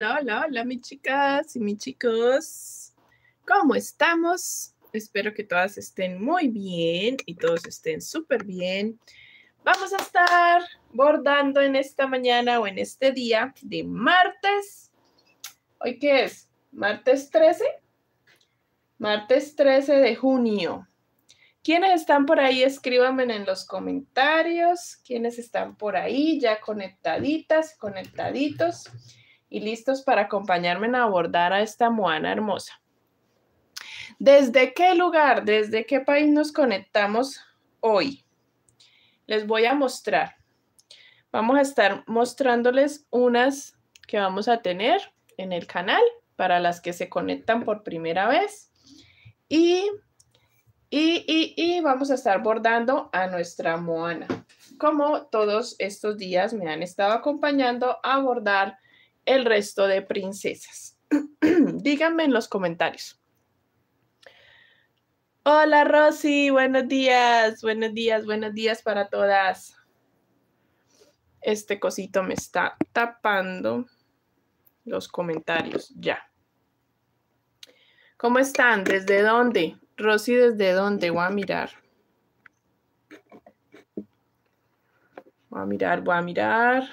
Hola, hola, hola, mis chicas y mis chicos. ¿Cómo estamos? Espero que todas estén muy bien y todos estén súper bien. Vamos a estar bordando en esta mañana o en este día de martes. ¿Hoy qué es? ¿Martes 13? Martes 13 de junio. ¿Quiénes están por ahí? Escríbanme en los comentarios. ¿Quiénes están por ahí ya conectaditas, conectaditos? y listos para acompañarme en abordar a esta moana hermosa. ¿Desde qué lugar, desde qué país nos conectamos hoy? Les voy a mostrar. Vamos a estar mostrándoles unas que vamos a tener en el canal para las que se conectan por primera vez. Y, y, y, y vamos a estar bordando a nuestra Moana, como todos estos días me han estado acompañando a bordar el resto de princesas? Díganme en los comentarios. Hola Rosy, buenos días, buenos días, buenos días para todas. Este cosito me está tapando los comentarios ya. ¿Cómo están? ¿Desde dónde? Rosy, ¿desde dónde? Voy a mirar. Voy a mirar, voy a mirar.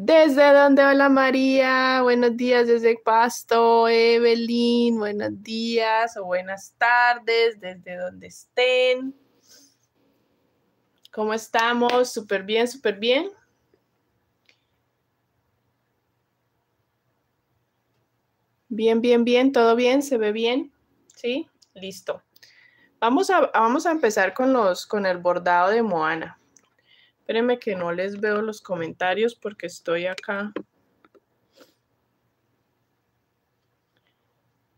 ¿Desde dónde? Hola María, buenos días desde Pasto, Evelyn, buenos días o buenas tardes, desde donde estén. ¿Cómo estamos? Súper bien, súper bien. Bien, bien, bien, todo bien, se ve bien, ¿sí? Listo. Vamos a, vamos a empezar con, los, con el bordado de Moana. Espérenme que no les veo los comentarios porque estoy acá.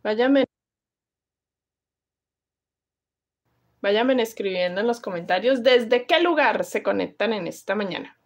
Váyanme. Váyanme escribiendo en los comentarios desde qué lugar se conectan en esta mañana.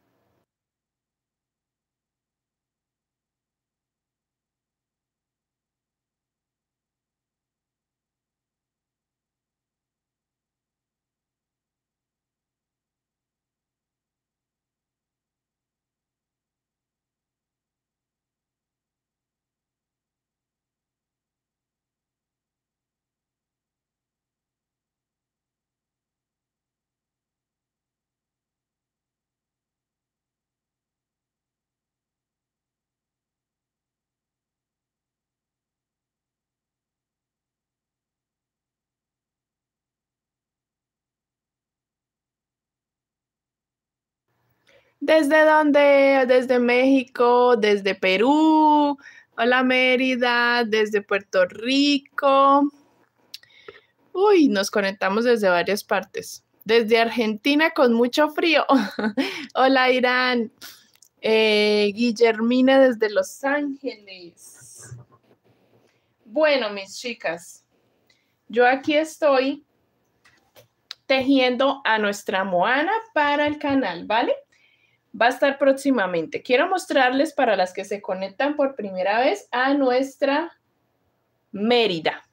¿Desde dónde? Desde México, desde Perú, hola Mérida, desde Puerto Rico. Uy, nos conectamos desde varias partes. Desde Argentina con mucho frío. hola Irán. Eh, Guillermina desde Los Ángeles. Bueno, mis chicas, yo aquí estoy tejiendo a nuestra Moana para el canal, ¿vale? va a estar próximamente. Quiero mostrarles para las que se conectan por primera vez a nuestra Mérida.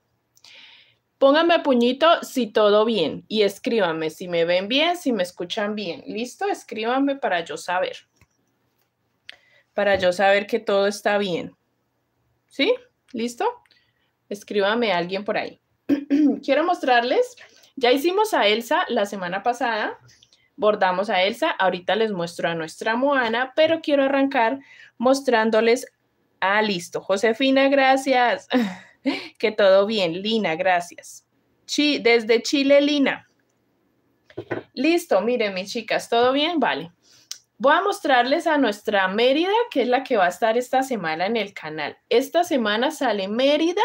Pónganme puñito si todo bien y escríbanme si me ven bien, si me escuchan bien. ¿Listo? Escríbanme para yo saber. Para yo saber que todo está bien. ¿Sí? ¿Listo? Escríbame a alguien por ahí. Quiero mostrarles, ya hicimos a Elsa la semana pasada, bordamos a Elsa. Ahorita les muestro a nuestra Moana, pero quiero arrancar mostrándoles. Ah, listo. Josefina, gracias. que todo bien. Lina, gracias. desde Chile, Lina. Listo, miren mis chicas, ¿todo bien? Vale. Voy a mostrarles a nuestra Mérida, que es la que va a estar esta semana en el canal. Esta semana sale Mérida,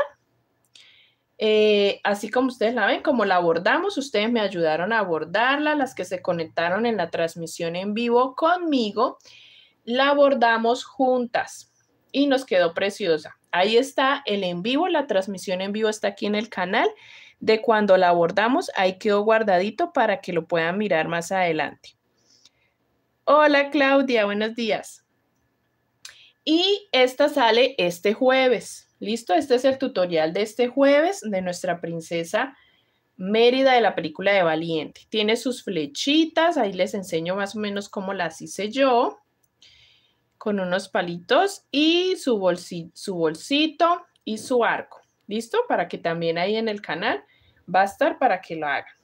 eh, así como ustedes la ven, como la abordamos, ustedes me ayudaron a abordarla, las que se conectaron en la transmisión en vivo conmigo, la abordamos juntas y nos quedó preciosa. Ahí está el en vivo, la transmisión en vivo está aquí en el canal de cuando la abordamos, ahí quedó guardadito para que lo puedan mirar más adelante. Hola Claudia, buenos días. Y esta sale este jueves. Listo, este es el tutorial de este jueves de nuestra princesa Mérida de la película de Valiente. Tiene sus flechitas, ahí les enseño más o menos cómo las hice yo, con unos palitos y su, bolsito y su arco. ¿Listo? Para que también ahí en el canal va a estar para que lo hagan.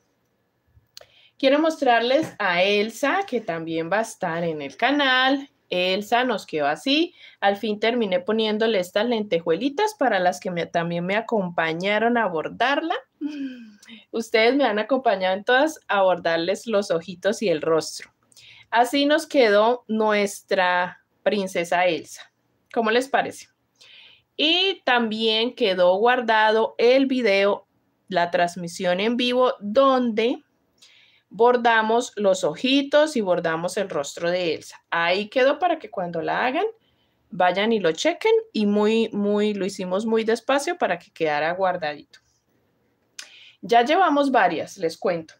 Quiero mostrarles a Elsa, que también va a estar en el canal, Elsa nos quedó así. Al fin terminé poniéndole estas lentejuelitas para las que también me acompañaron a bordarla. Ustedes me han acompañado en todas a bordarles los ojitos y el rostro. Así nos quedó nuestra princesa Elsa. ¿Cómo les parece? Y también quedó guardado el video, la transmisión en vivo, donde bordamos los ojitos y bordamos el rostro de Elsa. Ahí quedó para que cuando la hagan, vayan y lo chequen y muy, muy, lo hicimos muy despacio para que quedara guardadito. Ya llevamos varias, les cuento.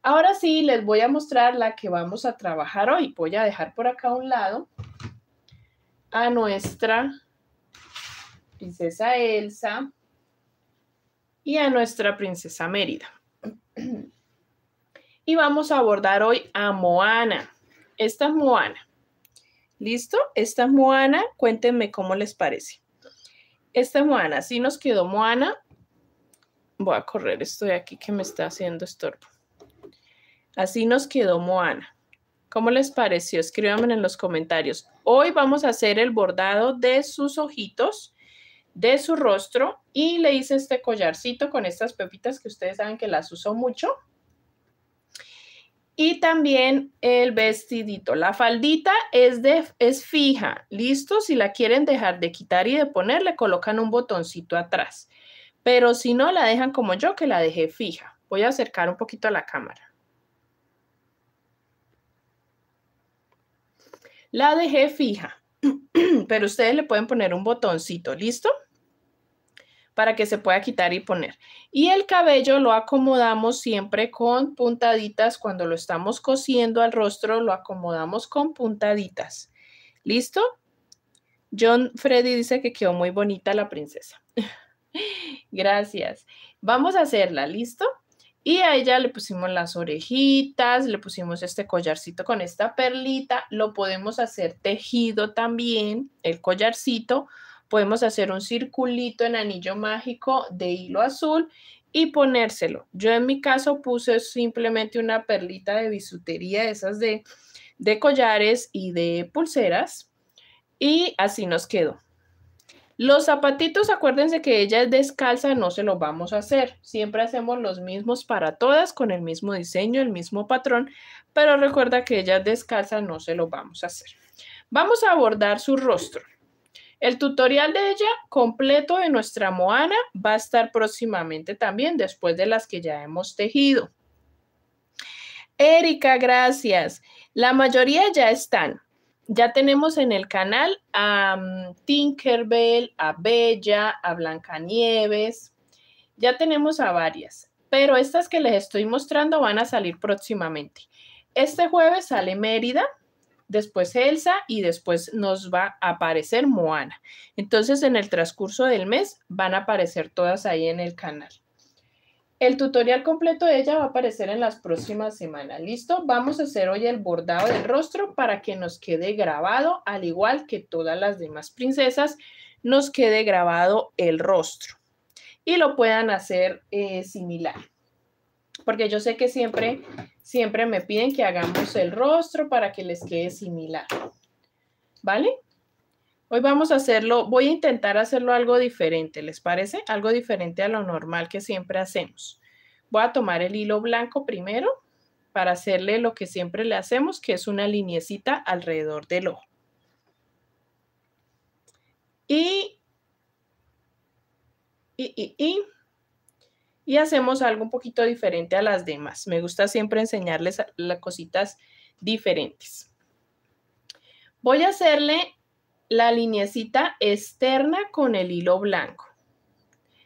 Ahora sí, les voy a mostrar la que vamos a trabajar hoy. Voy a dejar por acá a un lado a nuestra princesa Elsa y a nuestra princesa Mérida. Y vamos a abordar hoy a Moana. Esta es Moana. ¿Listo? Esta es Moana. Cuéntenme cómo les parece. Esta Moana. Así nos quedó Moana. Voy a correr esto de aquí que me está haciendo estorbo. Así nos quedó Moana. ¿Cómo les pareció? Escríbanme en los comentarios. Hoy vamos a hacer el bordado de sus ojitos, de su rostro y le hice este collarcito con estas pepitas que ustedes saben que las uso mucho. Y también el vestidito. La faldita es, de, es fija, listo. Si la quieren dejar de quitar y de poner, le colocan un botoncito atrás. Pero si no, la dejan como yo, que la dejé fija. Voy a acercar un poquito a la cámara. La dejé fija, pero ustedes le pueden poner un botoncito, ¿listo? para que se pueda quitar y poner. Y el cabello lo acomodamos siempre con puntaditas. Cuando lo estamos cosiendo al rostro, lo acomodamos con puntaditas. ¿Listo? John Freddy dice que quedó muy bonita la princesa. Gracias. Vamos a hacerla, ¿listo? Y a ella le pusimos las orejitas, le pusimos este collarcito con esta perlita. Lo podemos hacer tejido también, el collarcito podemos hacer un circulito en anillo mágico de hilo azul y ponérselo. Yo en mi caso puse simplemente una perlita de bisutería, esas de, de collares y de pulseras, y así nos quedó. Los zapatitos, acuérdense que ella es descalza, no se lo vamos a hacer. Siempre hacemos los mismos para todas, con el mismo diseño, el mismo patrón, pero recuerda que ella es descalza, no se lo vamos a hacer. Vamos a abordar su rostro. El tutorial de ella completo de nuestra Moana va a estar próximamente también después de las que ya hemos tejido. Erika, gracias. La mayoría ya están. Ya tenemos en el canal a mm, Tinkerbell, a Bella, a Blancanieves. Ya tenemos a varias, pero estas que les estoy mostrando van a salir próximamente. Este jueves sale Mérida, después Elsa y después nos va a aparecer Moana. Entonces, en el transcurso del mes van a aparecer todas ahí en el canal. El tutorial completo de ella va a aparecer en las próximas semanas. ¿Listo? Vamos a hacer hoy el bordado del rostro para que nos quede grabado, al igual que todas las demás princesas, nos quede grabado el rostro y lo puedan hacer eh, similar porque yo sé que siempre, siempre me piden que hagamos el rostro para que les quede similar. ¿Vale? Hoy vamos a hacerlo, voy a intentar hacerlo algo diferente, ¿les parece? Algo diferente a lo normal que siempre hacemos. Voy a tomar el hilo blanco primero para hacerle lo que siempre le hacemos, que es una liniecita alrededor del ojo. Y, y, y, y y hacemos algo un poquito diferente a las demás. Me gusta siempre enseñarles las cositas diferentes. Voy a hacerle la linecita externa con el hilo blanco.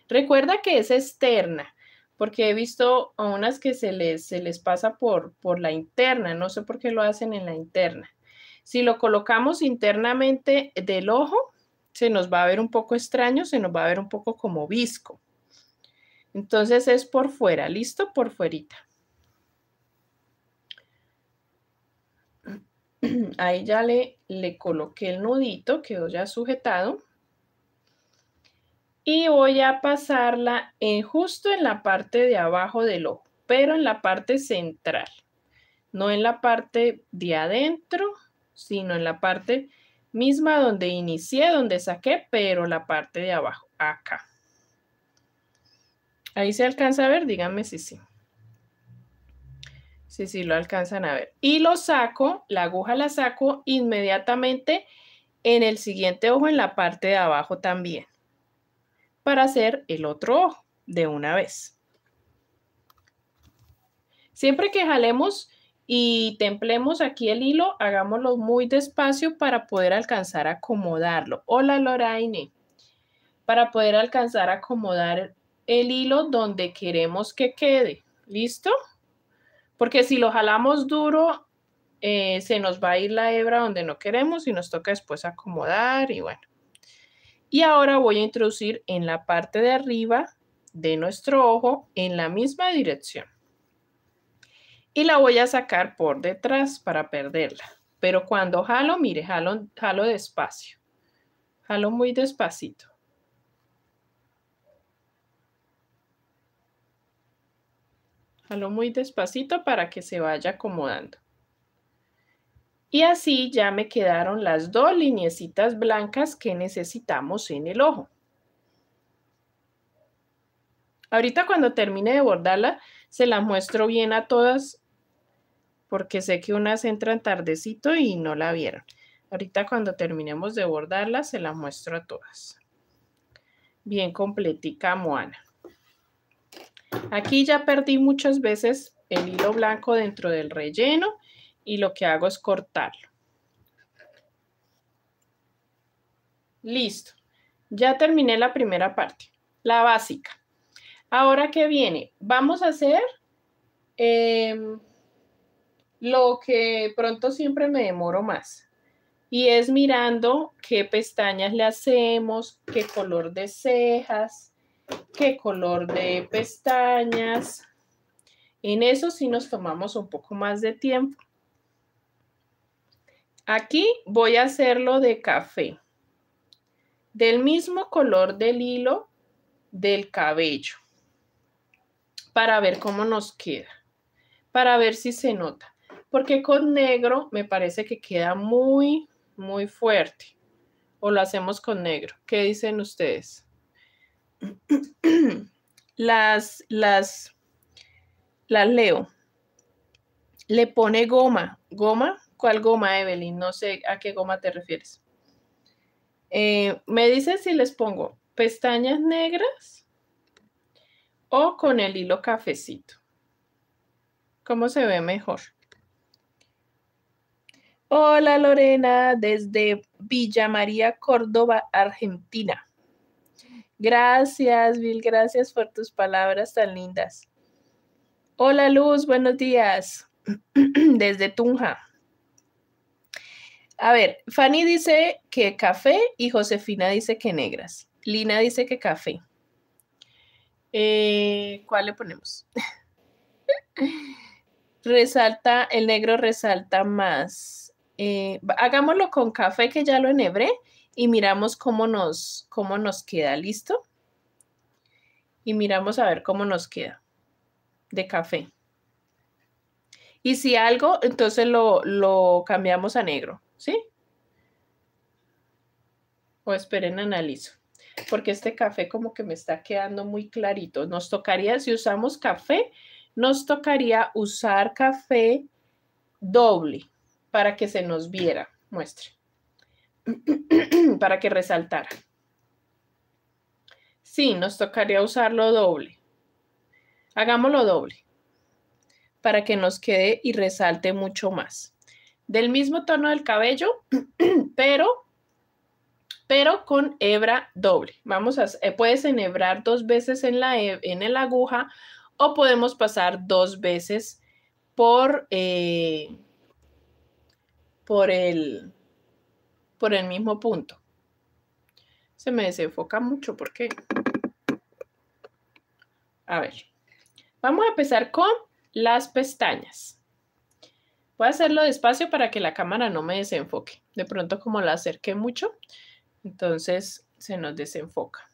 Recuerda que es externa, porque he visto a unas que se les, se les pasa por, por la interna, no sé por qué lo hacen en la interna. Si lo colocamos internamente del ojo, se nos va a ver un poco extraño, se nos va a ver un poco como visco. Entonces es por fuera, listo, por fuerita. Ahí ya le, le coloqué el nudito, quedó ya sujetado. Y voy a pasarla en, justo en la parte de abajo del ojo, pero en la parte central. No en la parte de adentro, sino en la parte misma donde inicié, donde saqué, pero la parte de abajo, acá. Ahí se alcanza a ver, díganme si sí. Si sí, lo alcanzan a ver. Y lo saco, la aguja la saco inmediatamente en el siguiente ojo, en la parte de abajo también, para hacer el otro ojo de una vez. Siempre que jalemos y templemos aquí el hilo, hagámoslo muy despacio para poder alcanzar a acomodarlo. Hola Loraine, para poder alcanzar a acomodar el hilo donde queremos que quede. ¿Listo? Porque si lo jalamos duro, eh, se nos va a ir la hebra donde no queremos y nos toca después acomodar y bueno. Y ahora voy a introducir en la parte de arriba de nuestro ojo en la misma dirección. Y la voy a sacar por detrás para perderla. Pero cuando jalo, mire, jalo, jalo despacio. Jalo muy despacito. Halo muy despacito para que se vaya acomodando. Y así ya me quedaron las dos lineecitas blancas que necesitamos en el ojo. Ahorita cuando termine de bordarla, se las muestro bien a todas porque sé que unas entran tardecito y no la vieron. Ahorita cuando terminemos de bordarla, se las muestro a todas. Bien completica, Moana. Aquí ya perdí muchas veces el hilo blanco dentro del relleno y lo que hago es cortarlo. Listo. Ya terminé la primera parte, la básica. Ahora, que viene? Vamos a hacer em, lo que pronto siempre me demoro más. Y es mirando qué pestañas le hacemos, qué color de cejas, qué color de pestañas. En eso sí nos tomamos un poco más de tiempo. Aquí voy a hacerlo de café, del mismo color del hilo del cabello, para ver cómo nos queda, para ver si se nota, porque con negro me parece que queda muy, muy fuerte, o lo hacemos con negro. ¿Qué dicen ustedes? las, las, las leo. Le pone goma. ¿Goma? ¿Cuál goma, Evelyn? No sé a qué goma te refieres. Eh, me dice si les pongo pestañas negras o con el hilo cafecito. ¿Cómo se ve mejor? Hola Lorena, desde Villa María, Córdoba, Argentina. Gracias, Bill, gracias por tus palabras tan lindas. Hola, Luz, buenos días. Desde Tunja. A ver, Fanny dice que café y Josefina dice que negras. Lina dice que café. Eh, ¿Cuál le ponemos? resalta, el negro resalta más. Eh, hagámoslo con café que ya lo enhebré y miramos cómo nos, cómo nos queda, ¿listo? Y miramos a ver cómo nos queda de café. Y si algo, entonces lo, lo cambiamos a negro, ¿sí? O esperen, analizo. Porque este café como que me está quedando muy clarito. Nos tocaría, si usamos café, nos tocaría usar café doble para que se nos viera. Muestre. para que resaltara. Sí, nos tocaría usarlo doble. Hagámoslo doble para que nos quede y resalte mucho más. Del mismo tono del cabello, pero pero con hebra doble. Vamos a eh, puedes enhebrar dos veces en la en la aguja o podemos pasar dos veces por eh, por el por el mismo punto. Se me desenfoca mucho, ¿por qué? A ver, vamos a empezar con las pestañas. Voy a hacerlo despacio para que la cámara no me desenfoque. De pronto como la acerqué mucho, entonces se nos desenfoca.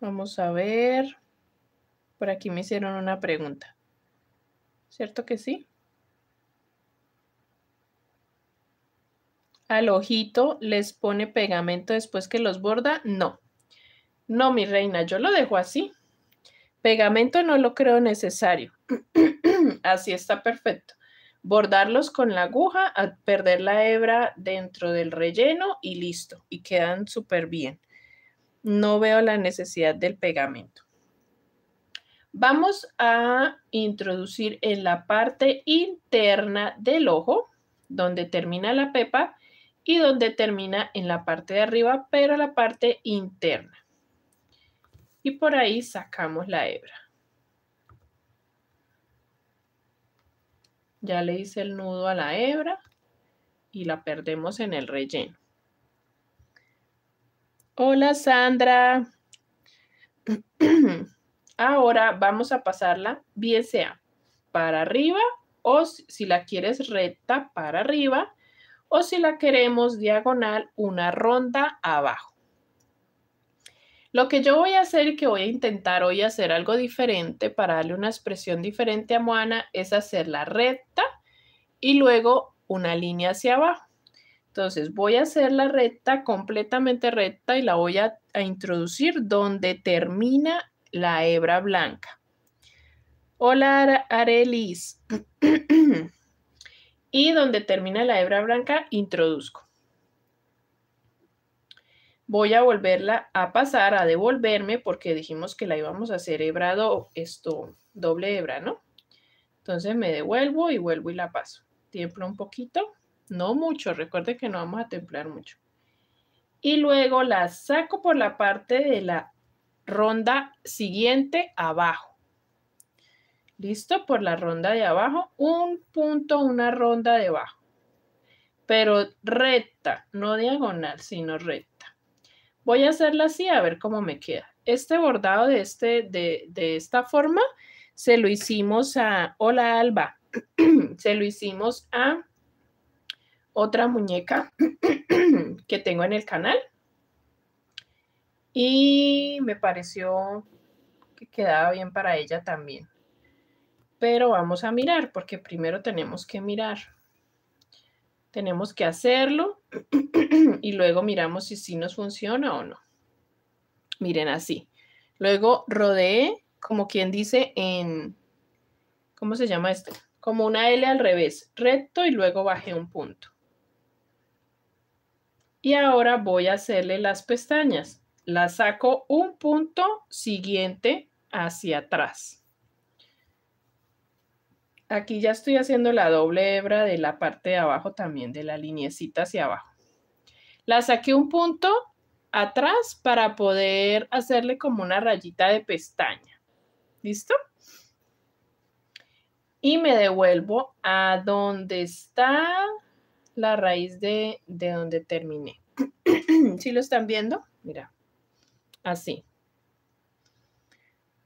Vamos a ver. Por aquí me hicieron una pregunta. ¿Cierto que sí? Al ojito les pone pegamento después que los borda. No, no, mi reina, yo lo dejo así. Pegamento no lo creo necesario. así está perfecto. Bordarlos con la aguja, perder la hebra dentro del relleno y listo. Y quedan súper bien. No veo la necesidad del pegamento. Vamos a introducir en la parte interna del ojo, donde termina la pepa y donde termina en la parte de arriba, pero la parte interna. Y por ahí sacamos la hebra. Ya le hice el nudo a la hebra y la perdemos en el relleno. Hola Sandra. Ahora vamos a pasarla bien sea para arriba o si la quieres recta para arriba o si la queremos diagonal una ronda abajo. Lo que yo voy a hacer y que voy a intentar hoy hacer algo diferente para darle una expresión diferente a Moana es hacerla recta y luego una línea hacia abajo. Entonces voy a hacer la recta completamente recta y la voy a, a introducir donde termina la hebra blanca. Hola, Arelis. y donde termina la hebra blanca, introduzco. Voy a volverla a pasar, a devolverme, porque dijimos que la íbamos a hacer hebrado, esto, doble hebra, ¿no? Entonces me devuelvo y vuelvo y la paso. templo un poquito, no mucho, recuerde que no vamos a templar mucho. Y luego la saco por la parte de la ronda siguiente abajo. Listo, por la ronda de abajo, un punto, una ronda de abajo, pero recta, no diagonal, sino recta. Voy a hacerla así a ver cómo me queda. Este bordado de, este, de, de esta forma se lo hicimos a, hola Alba, se lo hicimos a otra muñeca que tengo en el canal y me pareció que quedaba bien para ella también. Pero vamos a mirar, porque primero tenemos que mirar. Tenemos que hacerlo y luego miramos si sí nos funciona o no. Miren así. Luego rodeé, como quien dice, en, ¿cómo se llama esto? Como una L al revés, recto y luego bajé un punto. Y ahora voy a hacerle las pestañas la saco un punto siguiente hacia atrás. Aquí ya estoy haciendo la doble hebra de la parte de abajo también, de la liniecita hacia abajo. La saqué un punto atrás para poder hacerle como una rayita de pestaña. ¿Listo? Y me devuelvo a donde está la raíz de, de donde terminé. ¿Sí lo están viendo? Mira así,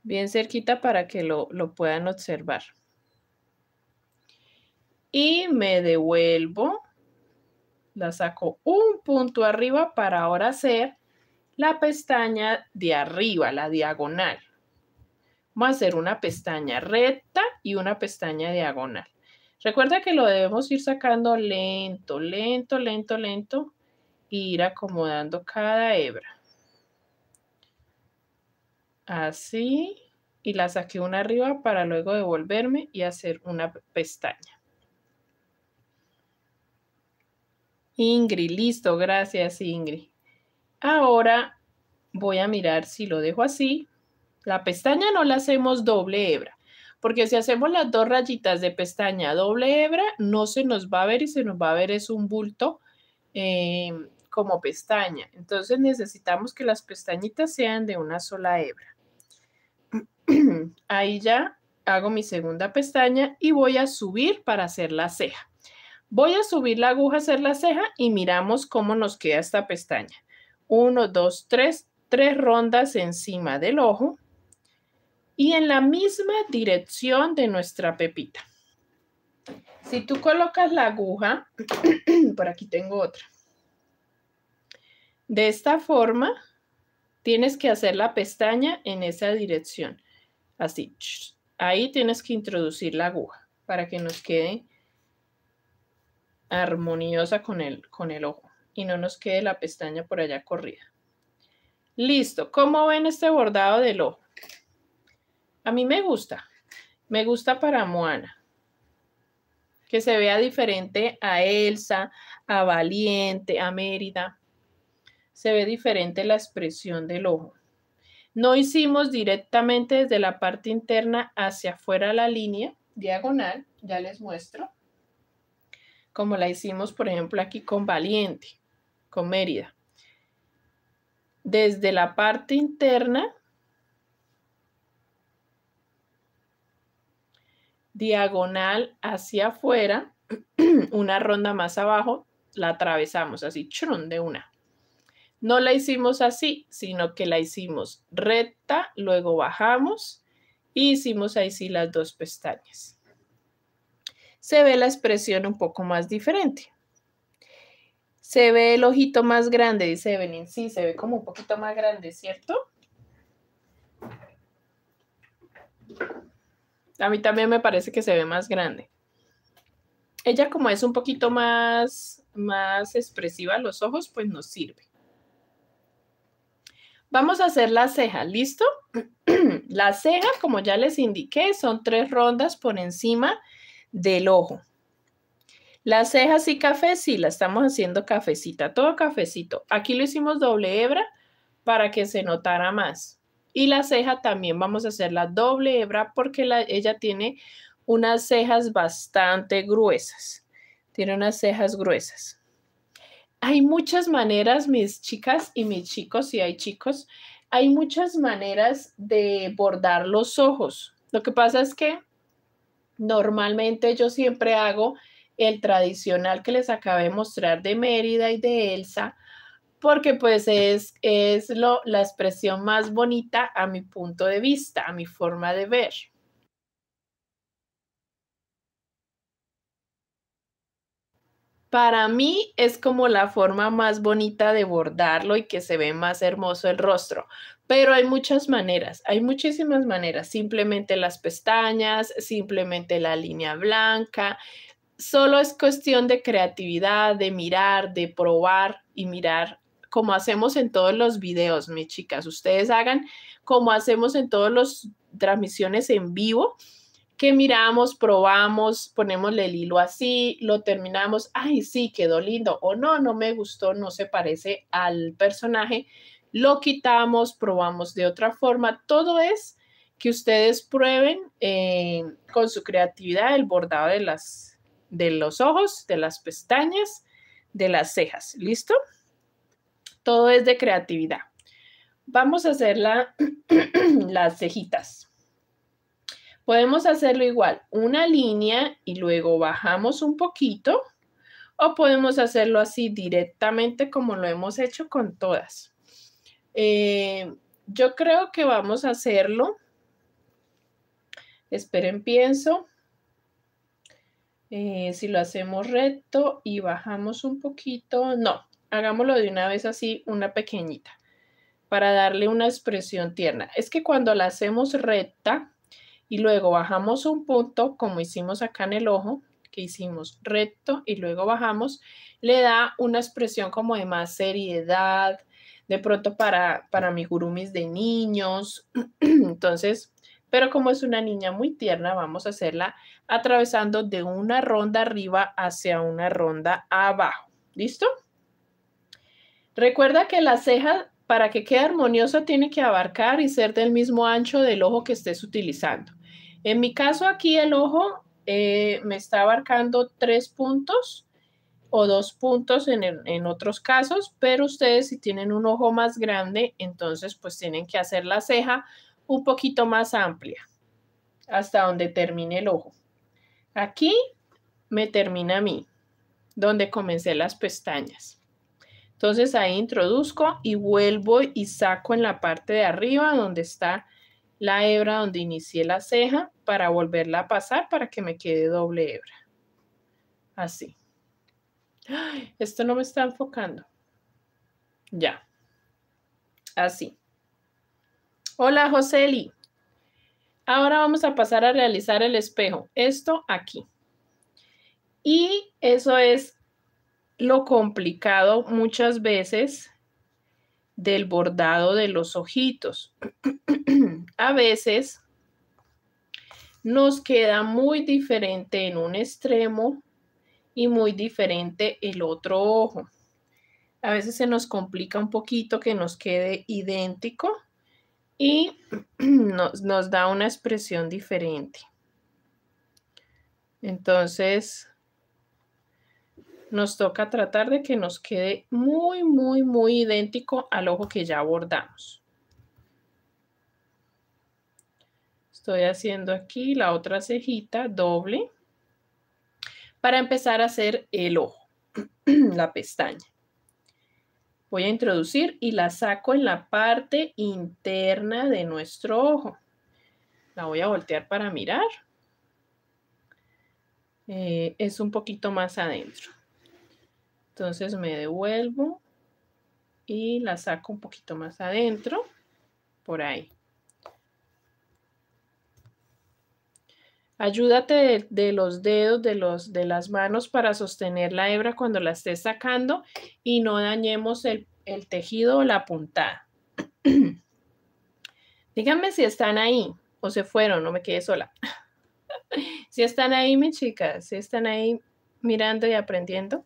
bien cerquita para que lo, puedan observar. Y me devuelvo, la saco un punto arriba para ahora hacer la pestaña de arriba, la diagonal. Vamos a hacer una pestaña recta y una pestaña diagonal. Recuerda que lo debemos ir sacando lento, lento, lento, lento y ir acomodando cada hebra así y la saqué una arriba para luego devolverme y hacer una pestaña. Ingrid, listo, gracias Ingrid. Ahora voy a mirar si lo dejo así. La pestaña no la hacemos doble hebra, porque si hacemos las dos rayitas de pestaña doble hebra, no se nos va a ver y se nos va a ver es un bulto eh, como pestaña. Entonces necesitamos que las pestañitas sean de una sola hebra. Ahí ya hago mi segunda pestaña y voy a subir para hacer la ceja. Voy a subir la aguja a hacer la ceja y miramos cómo nos queda esta pestaña. Uno, dos, tres, tres rondas encima del ojo y en la misma dirección de nuestra pepita. Si tú colocas la aguja, por aquí tengo otra, de esta forma, tienes que hacer la pestaña en esa dirección. Así. Ahí tienes que introducir la aguja para que nos quede armoniosa con el, con el ojo y no nos quede la pestaña por allá corrida. Listo. ¿Cómo ven este bordado del ojo? A mí me gusta. Me gusta para Moana. Que se vea diferente a Elsa, a Valiente, a Mérida se ve diferente la expresión del ojo. No hicimos directamente desde la parte interna hacia afuera la línea diagonal, ya les muestro, como la hicimos, por ejemplo, aquí con Valiente, con Mérida. Desde la parte interna, diagonal hacia afuera, una ronda más abajo, la atravesamos así, chrón, de una no la hicimos así, sino que la hicimos recta, luego bajamos y e hicimos ahí sí las dos pestañas. Se ve la expresión un poco más diferente. Se ve el ojito más grande, dice Evelyn. Sí, se ve como un poquito más grande, ¿cierto? A mí también me parece que se ve más grande. Ella como es un poquito más, más expresiva los ojos, pues nos sirve. Vamos a hacer la ceja, ¿listo? la ceja, como ya les indiqué, son tres rondas por encima del ojo. Las cejas y café, sí, la estamos haciendo cafecita, todo cafecito. Aquí lo hicimos doble hebra para que se notara más. Y la ceja también vamos a hacer la doble hebra porque ella tiene unas cejas bastante gruesas. Tiene unas cejas gruesas hay muchas maneras, mis chicas y mis chicos, si hay chicos, hay muchas maneras de bordar los ojos. Lo que pasa es que normalmente yo siempre hago el tradicional que les acabé de mostrar de Mérida y de Elsa, porque pues es, la expresión más bonita a mi punto de vista, a mi forma de ver. Para mí es como la forma más bonita de bordarlo y que se ve más hermoso el rostro, pero hay muchas maneras, hay muchísimas maneras, simplemente las pestañas, simplemente la línea blanca, solo es cuestión de creatividad, de mirar, de probar y mirar como hacemos en todos los videos, mis chicas, ustedes hagan como hacemos en todas las transmisiones en vivo, que miramos, probamos, ponemos el hilo así, lo terminamos, ay, sí, quedó lindo o no, no me gustó, no se parece al personaje, lo quitamos, probamos de otra forma, todo es que ustedes prueben eh, con su creatividad el bordado de, las, de los ojos, de las pestañas, de las cejas. ¿Listo? Todo es de creatividad. Vamos a hacer las cejitas. Podemos hacerlo igual, una línea y luego bajamos un poquito o podemos hacerlo así directamente como lo hemos hecho con todas. Eh, yo creo que vamos a hacerlo. Esperen, pienso. Eh, si lo hacemos recto y bajamos un poquito, no, hagámoslo de una vez así, una pequeñita, para darle una expresión tierna. Es que cuando la hacemos recta, y luego bajamos un punto, como hicimos acá en el ojo, que hicimos recto y luego bajamos, le da una expresión como de más seriedad, de pronto para, para mi gurumis de niños. Entonces, pero como es una niña muy tierna, vamos a hacerla atravesando de una ronda arriba hacia una ronda abajo. ¿Listo? Recuerda que la ceja, para que quede armoniosa, tiene que abarcar y ser del mismo ancho del ojo que estés utilizando. En mi caso aquí el ojo eh, me está abarcando tres puntos o dos puntos en, en, otros casos, pero ustedes si tienen un ojo más grande, entonces pues tienen que hacer la ceja un poquito más amplia hasta donde termine el ojo. Aquí me termina a mí, donde comencé las pestañas. Entonces ahí introduzco y vuelvo y saco en la parte de arriba donde está la hebra donde inicié la ceja para volverla a pasar para que me quede doble hebra. Así. Esto no me está enfocando. Ya. Así. Hola, Joseli. Ahora vamos a pasar a realizar el espejo. Esto aquí. Y eso es lo complicado muchas veces del bordado de los ojitos. a veces nos queda muy diferente en un extremo y muy diferente el otro ojo. A veces se nos complica un poquito que nos quede idéntico y nos, da una expresión diferente. Entonces, nos toca tratar de que nos quede muy, muy, muy idéntico al ojo que ya abordamos. Estoy haciendo aquí la otra cejita doble para empezar a hacer el ojo, la pestaña. Voy a introducir y la saco en la parte interna de nuestro ojo. La voy a voltear para mirar. Eh, es un poquito más adentro. Entonces me devuelvo y la saco un poquito más adentro, por ahí. Ayúdate de, los dedos, de, los, de, las manos para sostener la hebra cuando la estés sacando y no dañemos el, tejido o la puntada. Díganme si están ahí o se fueron, no me quedé sola. si están ahí, mis chicas, si están ahí mirando y aprendiendo.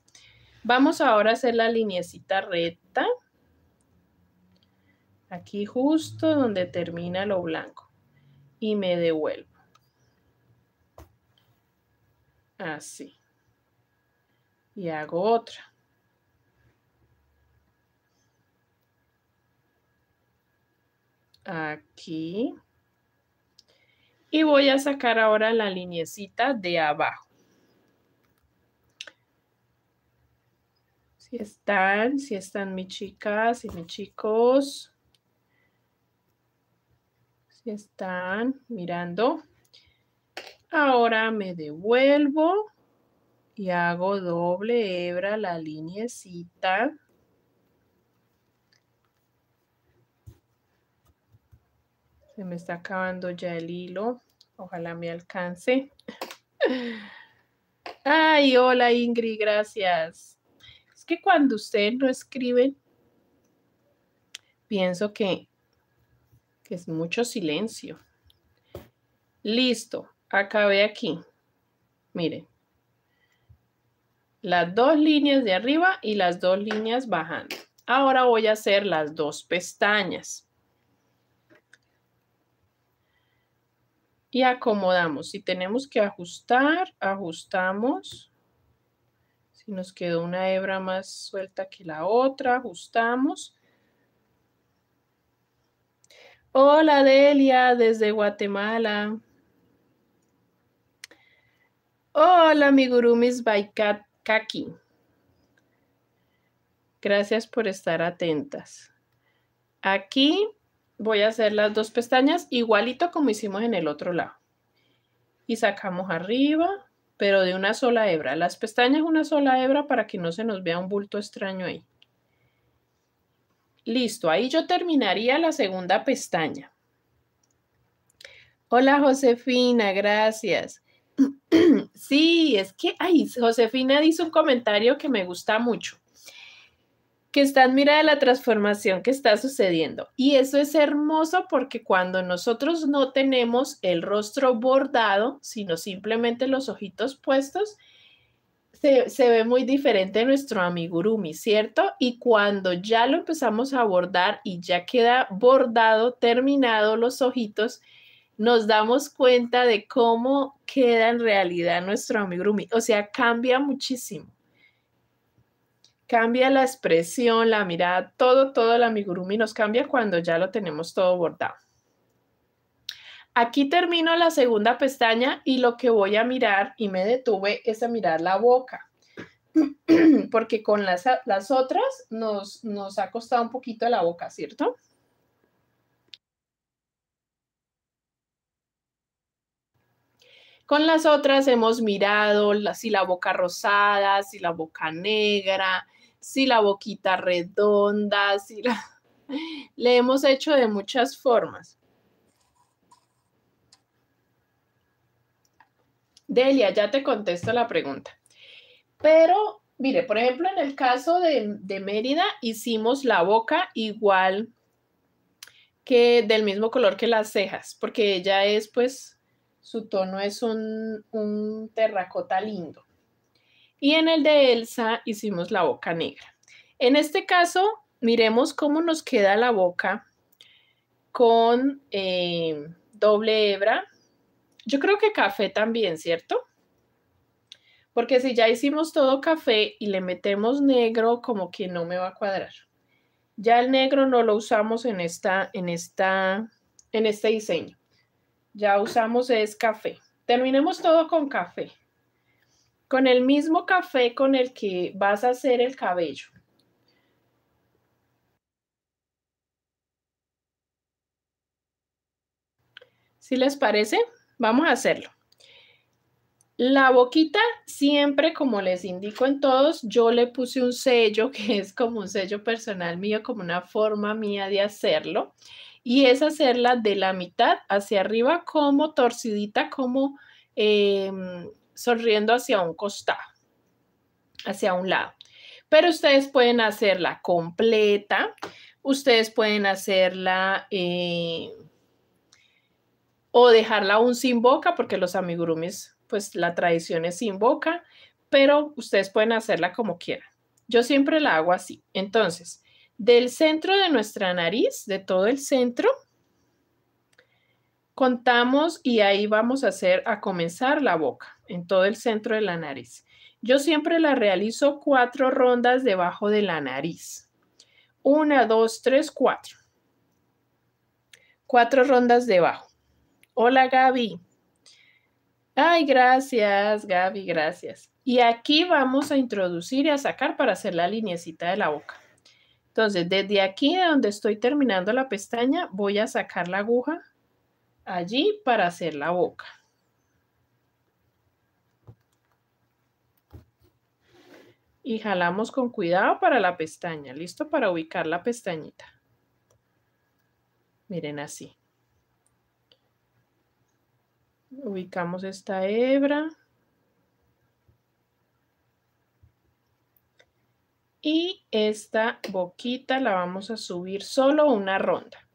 Vamos ahora a hacer la lineecita recta. Aquí justo donde termina lo blanco. Y me devuelvo. Así. Y hago otra. Aquí. Y voy a sacar ahora la lineecita de abajo. están, si están mis chicas y mis chicos. Si están mirando. Ahora me devuelvo y hago doble hebra la linecita. Se me está acabando ya el hilo. Ojalá me alcance. Ay, hola Ingrid, gracias. Es que cuando ustedes no escriben, pienso que, que es mucho silencio. Listo, acabé aquí. Miren, las dos líneas de arriba y las dos líneas bajando. Ahora voy a hacer las dos pestañas. Y acomodamos. Si tenemos que ajustar, ajustamos. Si nos quedó una hebra más suelta que la otra, ajustamos. Hola Delia desde Guatemala. Hola by kaki Gracias por estar atentas. Aquí voy a hacer las dos pestañas igualito como hicimos en el otro lado. Y sacamos arriba, pero de una sola hebra. Las pestañas una sola hebra para que no se nos vea un bulto extraño ahí. Listo, ahí yo terminaría la segunda pestaña. Hola Josefina, gracias. sí, es que, ay, Josefina dice un comentario que me gusta mucho que está mira de la transformación que está sucediendo. Y eso es hermoso porque cuando nosotros no tenemos el rostro bordado, sino simplemente los ojitos puestos, se, se, ve muy diferente nuestro amigurumi, ¿cierto? Y cuando ya lo empezamos a bordar y ya queda bordado, terminado los ojitos, nos damos cuenta de cómo queda en realidad nuestro amigurumi. O sea, cambia muchísimo cambia la expresión, la mirada, todo, todo el amigurumi nos cambia cuando ya lo tenemos todo bordado. Aquí termino la segunda pestaña y lo que voy a mirar y me detuve es a mirar la boca, porque con las, otras nos, nos ha costado un poquito la boca, ¿cierto? Con las otras hemos mirado si la boca rosada, si la boca negra, si la boquita redonda, si la... Le hemos hecho de muchas formas. Delia, ya te contesto la pregunta. Pero, mire, por ejemplo, en el caso de, Mérida, hicimos la boca igual que del mismo color que las cejas, porque ella es, pues, su tono es un terracota lindo y en el de Elsa hicimos la boca negra. En este caso, miremos cómo nos queda la boca con eh, doble hebra. Yo creo que café también, ¿cierto? Porque si ya hicimos todo café y le metemos negro, como que no me va a cuadrar. Ya el negro no lo usamos en, esta, en, esta, en este diseño. Ya usamos es café. Terminemos todo con café con el mismo café con el que vas a hacer el cabello. Si les parece? Vamos a hacerlo. La boquita siempre, como les indico en todos, yo le puse un sello que es como un sello personal mío, como una forma mía de hacerlo. Y es hacerla de la mitad hacia arriba como torcidita, como em, sonriendo hacia un costado, hacia un lado. Pero ustedes pueden hacerla completa, ustedes pueden hacerla eh, o dejarla aún sin boca, porque los amigurumis, pues la tradición es sin boca, pero ustedes pueden hacerla como quieran. Yo siempre la hago así. Entonces, del centro de nuestra nariz, de todo el centro, contamos y ahí vamos a hacer a comenzar la boca en todo el centro de la nariz. Yo siempre la realizo cuatro rondas debajo de la nariz. Una, dos, tres, cuatro. Cuatro rondas debajo. Hola Gaby. Ay, gracias Gaby, gracias. Y aquí vamos a introducir y a sacar para hacer la linecita de la boca. Entonces, desde aquí donde estoy terminando la pestaña, voy a sacar la aguja allí para hacer la boca. y jalamos con cuidado para la pestaña. ¿Listo? Para ubicar la pestañita. Miren así. Ubicamos esta hebra. Y esta boquita la vamos a subir solo una ronda.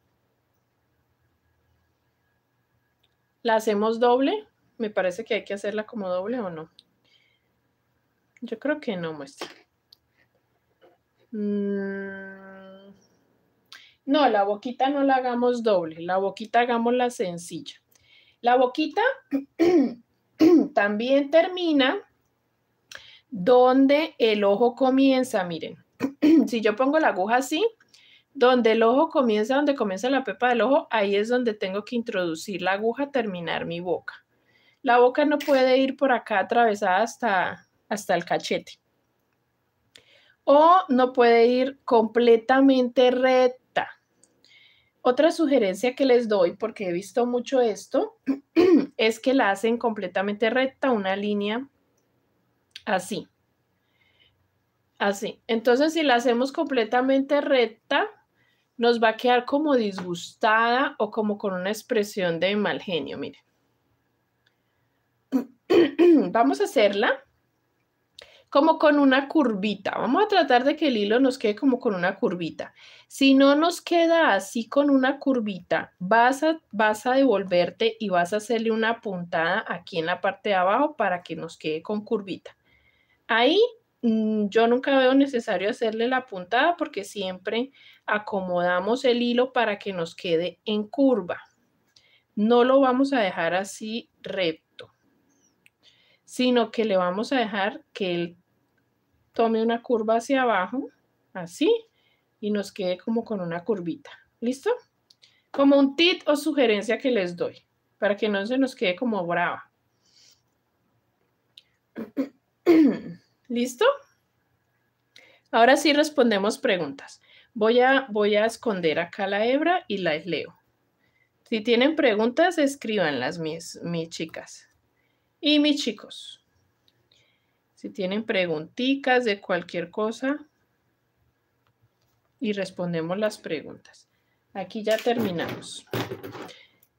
La hacemos doble. Me parece que hay que hacerla como doble o no. Yo creo que no muestra. Mm, no, la boquita no la hagamos doble, la boquita hagámosla sencilla. La boquita también termina donde el ojo comienza, miren. si yo pongo la aguja así, donde el ojo comienza, donde comienza la pepa del ojo, ahí es donde tengo que introducir la aguja, terminar mi boca. La boca no puede ir por acá atravesada hasta, hasta el cachete. O no puede ir completamente recta. Otra sugerencia que les doy, porque he visto mucho esto, es que la hacen completamente recta, una línea así. Así. Entonces, si la hacemos completamente recta, nos va a quedar como disgustada o como con una expresión de mal genio, miren. Vamos a hacerla como con una curvita. Vamos a tratar de que el hilo nos quede como con una curvita. Si no nos queda así con una curvita, vas a, vas a devolverte y vas a hacerle una puntada aquí en la parte de abajo para que nos quede con curvita. Ahí mm, yo nunca veo necesario hacerle la puntada porque siempre acomodamos el hilo para que nos quede en curva. No lo vamos a dejar así repetido sino que le vamos a dejar que él tome una curva hacia abajo, así, y nos quede como con una curvita. ¿Listo? Como un tip o sugerencia que les doy, para que no se nos quede como brava. ¿Listo? Ahora sí respondemos preguntas. Voy a, a esconder acá la hebra y la leo. Si tienen preguntas, escríbanlas, mis chicas. Y mis chicos, si tienen preguntitas de cualquier cosa, y respondemos las preguntas. Aquí ya terminamos.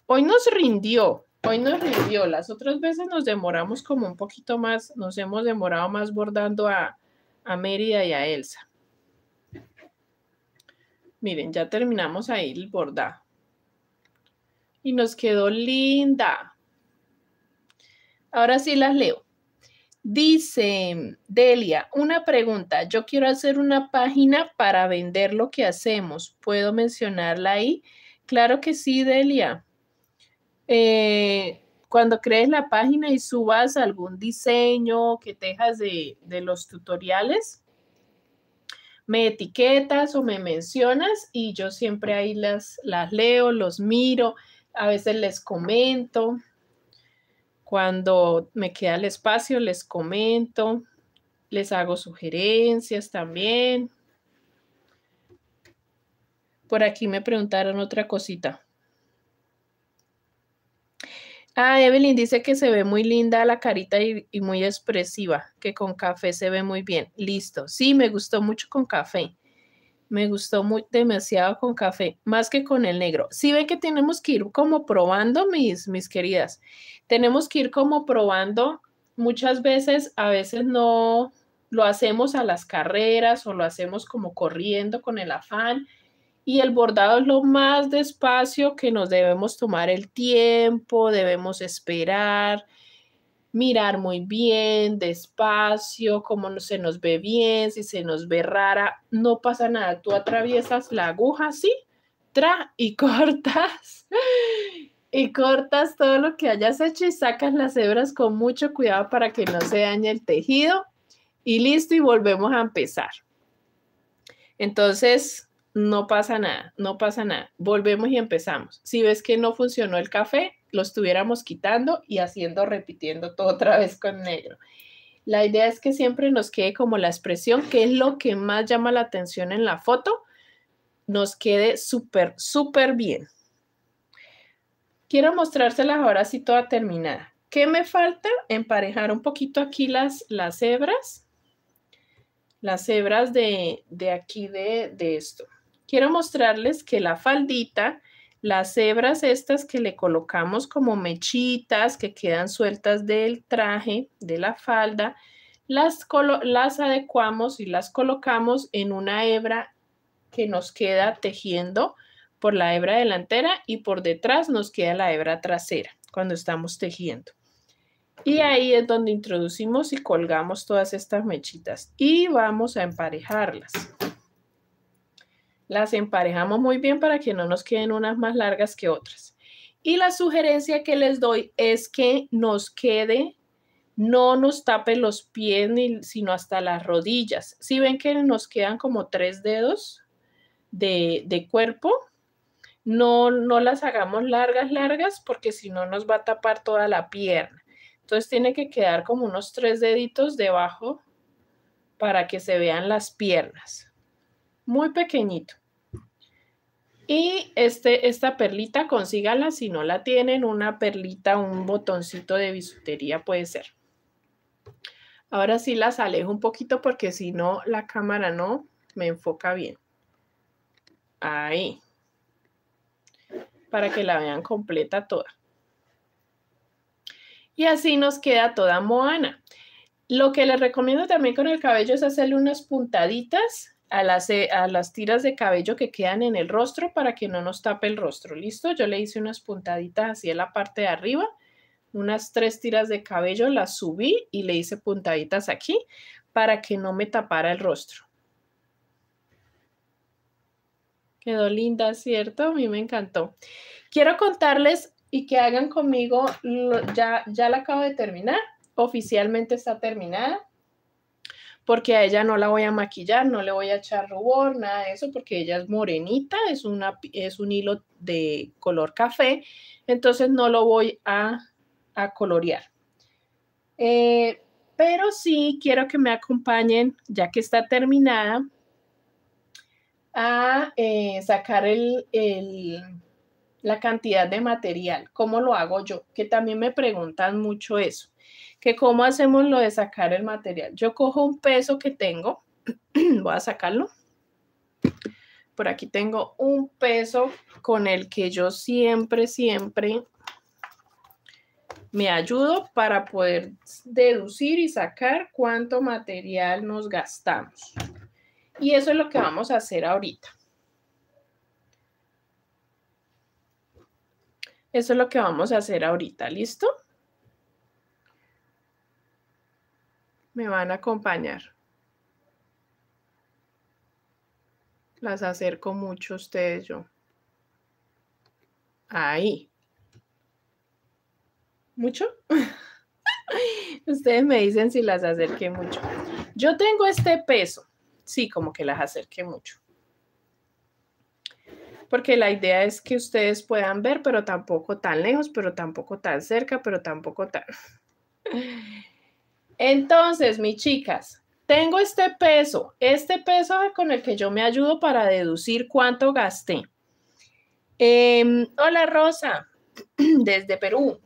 Hoy nos rindió, hoy nos rindió. Las otras veces nos demoramos como un poquito más, nos hemos demorado más bordando a, a Mérida y a Elsa. Miren, ya terminamos ahí el bordado. Y nos quedó linda. Ahora sí las leo. Dice Delia, una pregunta. Yo quiero hacer una página para vender lo que hacemos. ¿Puedo mencionarla ahí? Claro que sí, Delia. Eh, cuando crees la página y subas algún diseño que tejas de, los tutoriales, me etiquetas o me mencionas y yo siempre ahí las, las leo, los miro, a veces les comento. Cuando me queda el espacio, les comento, les hago sugerencias también. Por aquí me preguntaron otra cosita. Ah, Evelyn dice que se ve muy linda la carita y, muy expresiva, que con café se ve muy bien. Listo. Sí, me gustó mucho con café. Me gustó muy, demasiado con café, más que con el negro. Si ¿Sí ven que tenemos que ir como probando, mis, mis queridas. Tenemos que ir como probando. Muchas veces, a veces no lo hacemos a las carreras o lo hacemos como corriendo con el afán. Y el bordado es lo más despacio que nos debemos tomar el tiempo, debemos esperar, mirar muy bien, despacio, cómo se nos ve bien, si se nos ve rara, no pasa nada. Tú atraviesas la aguja así, tra, y cortas. Y cortas todo lo que hayas hecho y sacas las hebras con mucho cuidado para que no se dañe el tejido. Y listo, y volvemos a empezar. Entonces, no pasa nada, no pasa nada. Volvemos y empezamos. Si ves que no funcionó el café, lo estuviéramos quitando y haciendo, repitiendo todo otra vez con negro. La idea es que siempre nos quede como la expresión, que es lo que más llama la atención en la foto, nos quede súper, súper bien. Quiero mostrárselas ahora sí toda terminada. ¿Qué me falta? Emparejar un poquito aquí las, las hebras. Las hebras de, de aquí de, de esto. Quiero mostrarles que la faldita, las hebras estas que le colocamos como mechitas que quedan sueltas del traje, de la falda, las, las adecuamos y las colocamos en una hebra que nos queda tejiendo por la hebra delantera y por detrás nos queda la hebra trasera cuando estamos tejiendo. Y ahí es donde introducimos y colgamos todas estas mechitas y vamos a emparejarlas. Las emparejamos muy bien para que no nos queden unas más largas que otras. Y la sugerencia que les doy es que nos quede, no nos tape los pies, sino hasta las rodillas. Si ven que nos quedan como tres dedos de, cuerpo, no, no las hagamos largas, largas, porque si no nos va a tapar toda la pierna. Entonces tiene que quedar como unos tres deditos debajo para que se vean las piernas muy pequeñito. Y este, esta perlita, consígala, si no la tienen, una perlita, un botoncito de bisutería puede ser. Ahora sí las alejo un poquito porque si no, la cámara no me enfoca bien. Ahí. Para que la vean completa toda. Y así nos queda toda Moana. Lo que les recomiendo también con el cabello es hacerle unas puntaditas a las, a las tiras de cabello que quedan en el rostro para que no nos tape el rostro. ¿Listo? Yo le hice unas puntaditas así en la parte de arriba, unas tres tiras de cabello, las subí y le hice puntaditas aquí para que no me tapara el rostro. Quedó linda, ¿cierto? A mí me encantó. Quiero contarles y que hagan conmigo, ya, ya la acabo de terminar, oficialmente está terminada porque a ella no la voy a maquillar, no le voy a echar rubor, nada de eso, porque ella es morenita, es, una, es un hilo de color café, entonces no lo voy a, colorear. Eh, pero sí quiero que me acompañen, ya que está terminada, a eh, sacar el, la cantidad de material. ¿Cómo lo hago yo? Que también me preguntan mucho eso cómo hacemos lo de sacar el material. Yo cojo un peso que tengo, voy a sacarlo. Por aquí tengo un peso con el que yo siempre, siempre me ayudo para poder deducir y sacar cuánto material nos gastamos. Y eso es lo que vamos a hacer ahorita. Eso es lo que vamos a hacer ahorita, ¿listo? me van a acompañar. Las acerco mucho ustedes yo. Ahí. ¿Mucho? ustedes me dicen si las acerqué mucho. Yo tengo este peso. Sí, como que las acerqué mucho. Porque la idea es que ustedes puedan ver, pero tampoco tan lejos, pero tampoco tan cerca, pero tampoco tan... Entonces, mis chicas, tengo este peso, este peso con el que yo me ayudo para deducir cuánto gasté. Em, hola Rosa, desde Perú.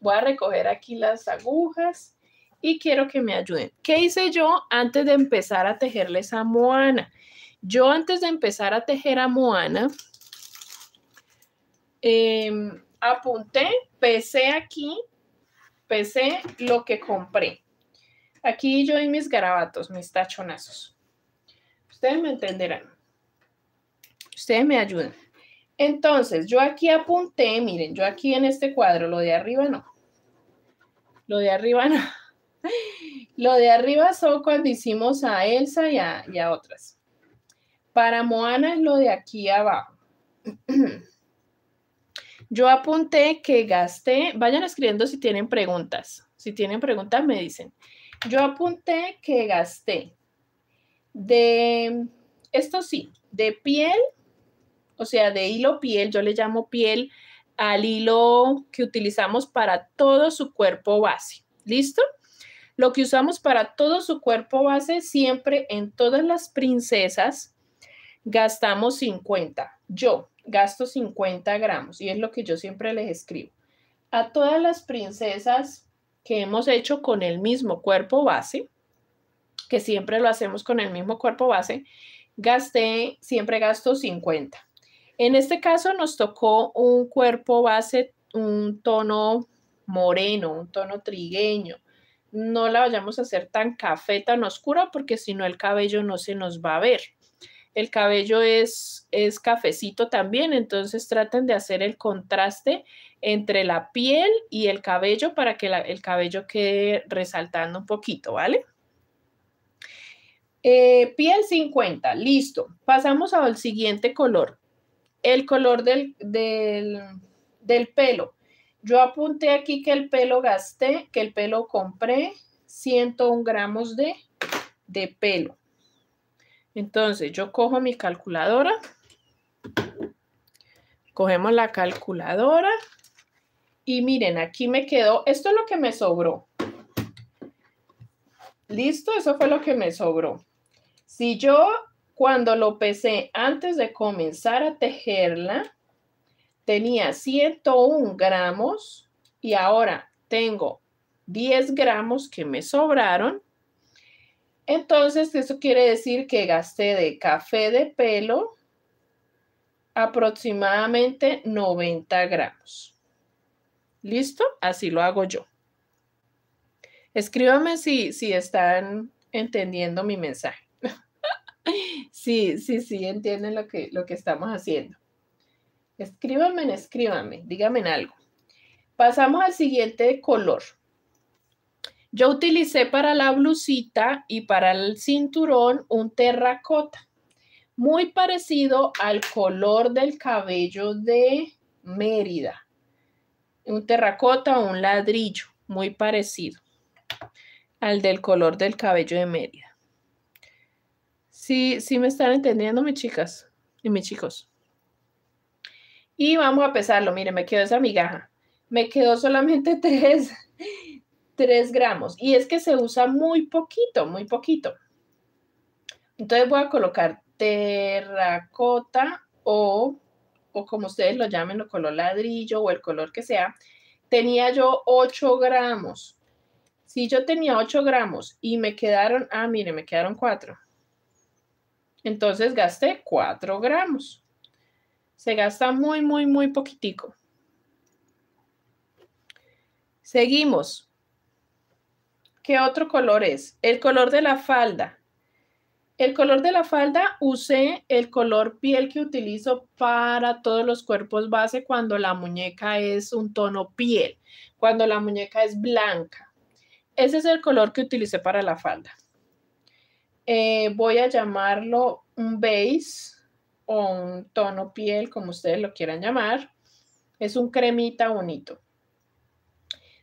Voy a recoger aquí las agujas y quiero que me ayuden. ¿Qué hice yo antes de empezar a tejerles a Moana? Yo antes de empezar a tejer a Moana, em, apunté, pesé aquí lo que compré. Aquí yo y mis garabatos, mis tachonazos. Ustedes me entenderán. Ustedes me ayudan. Entonces, yo aquí apunté, miren, yo aquí en este cuadro, lo de arriba no. Lo de arriba no. Lo de arriba son cuando hicimos a Elsa y a, y a otras. Para Moana es lo de aquí abajo. Yo apunté que gasté, vayan escribiendo si tienen preguntas. Si tienen preguntas, me dicen. Yo apunté que gasté de, esto sí, de piel, o sea, de hilo piel, yo le llamo piel al hilo que utilizamos para todo su cuerpo base. ¿Listo? Lo que usamos para todo su cuerpo base, siempre en todas las princesas, gastamos 50. Yo, gasto 50 gramos y es lo que yo siempre les escribo. A todas las princesas que hemos hecho con el mismo cuerpo base, que siempre lo hacemos con el mismo cuerpo base, gasté, siempre gasto 50. En este caso nos tocó un cuerpo base, un tono moreno, un tono trigueño. No la vayamos a hacer tan café, tan oscura, porque si no el cabello no se nos va a ver el cabello es, es cafecito también, entonces traten de hacer el contraste entre la piel y el cabello para que el cabello quede resaltando un poquito, ¿vale? Eh, piel 50, listo. Pasamos al siguiente color, el color del, pelo. Yo apunté aquí que el pelo gasté, que el pelo compré 101 gramos de, de pelo. Entonces yo cojo mi calculadora, cogemos la calculadora y miren, aquí me quedó, esto es lo que me sobró. Listo, eso fue lo que me sobró. Si yo cuando lo pesé antes de comenzar a tejerla, tenía 101 gramos y ahora tengo 10 gramos que me sobraron entonces, eso quiere decir que gasté de café de pelo aproximadamente 90 gramos. ¿Listo? Así lo hago yo. Escríbame si, están entendiendo mi mensaje. sí, sí, sí, entienden lo que, lo que estamos haciendo. Escríbanme, escríbanme, díganme algo. Pasamos al siguiente color. Yo utilicé para la blusita y para el cinturón un terracota, muy parecido al color del cabello de Mérida. Un terracota o un ladrillo, muy parecido al del color del cabello de Mérida. Sí, sí me están entendiendo, mis chicas y mis chicos. Y vamos a pesarlo. Miren, me quedó esa migaja. Me quedó solamente tres 3 gramos. Y es que se usa muy poquito, muy poquito. Entonces voy a colocar terracota o, como ustedes lo llamen, lo color ladrillo o el color que sea. Tenía yo 8 gramos. Si yo tenía 8 gramos y me quedaron, ah, mire, me quedaron 4. Entonces gasté 4 gramos. Se gasta muy, muy, muy poquitico. Seguimos. ¿Qué otro color es? El color de la falda. El color de la falda usé el color piel que utilizo para todos los cuerpos base cuando la muñeca es un tono piel, cuando la muñeca es blanca. Ese es el color que utilicé para la falda. Eh, voy a llamarlo un base o un tono piel, como ustedes lo quieran llamar. Es un cremita bonito.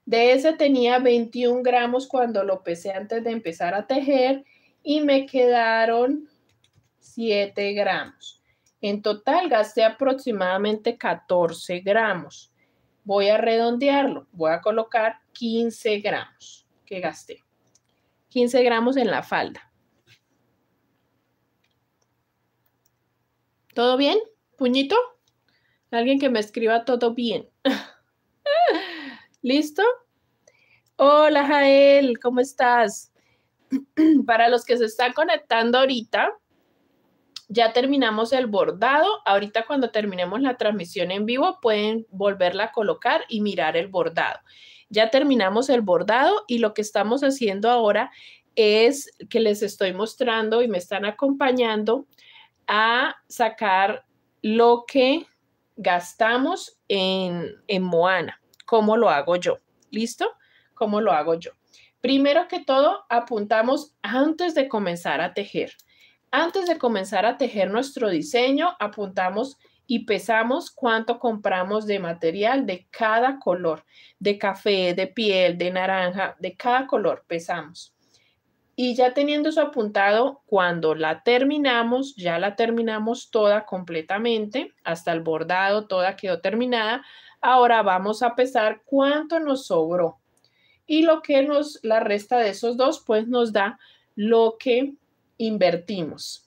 De ese tenía 21 gramos cuando lo pesé antes de empezar a tejer y me quedaron 7 gramos. En total gasté aproximadamente 14 gramos. Voy a redondearlo, voy a colocar 15 gramos que gasté. 15 gramos en la falda. ¿Todo bien? ¿Puñito? Alguien que me escriba todo bien. ¿Listo? Hola Jael, ¿cómo estás? Para los que se están conectando ahorita, ya terminamos el bordado. Ahorita cuando terminemos la transmisión en vivo pueden volverla a colocar y mirar el bordado. Ya terminamos el bordado y lo que estamos haciendo ahora es que les estoy mostrando y me están acompañando a sacar lo que gastamos en, en Moana cómo lo hago yo. ¿Listo? ¿Cómo lo hago yo? Primero que todo, apuntamos antes de comenzar a tejer. Antes de comenzar a tejer nuestro diseño, apuntamos y pesamos cuánto compramos de material de cada color, de café, de piel, de naranja, de cada color, pesamos. Y ya teniendo eso apuntado, cuando la terminamos, ya la terminamos toda completamente, hasta el bordado, toda quedó terminada, Ahora vamos a pesar cuánto nos sobró. Y lo que nos, la resta de esos dos, pues nos da lo que invertimos.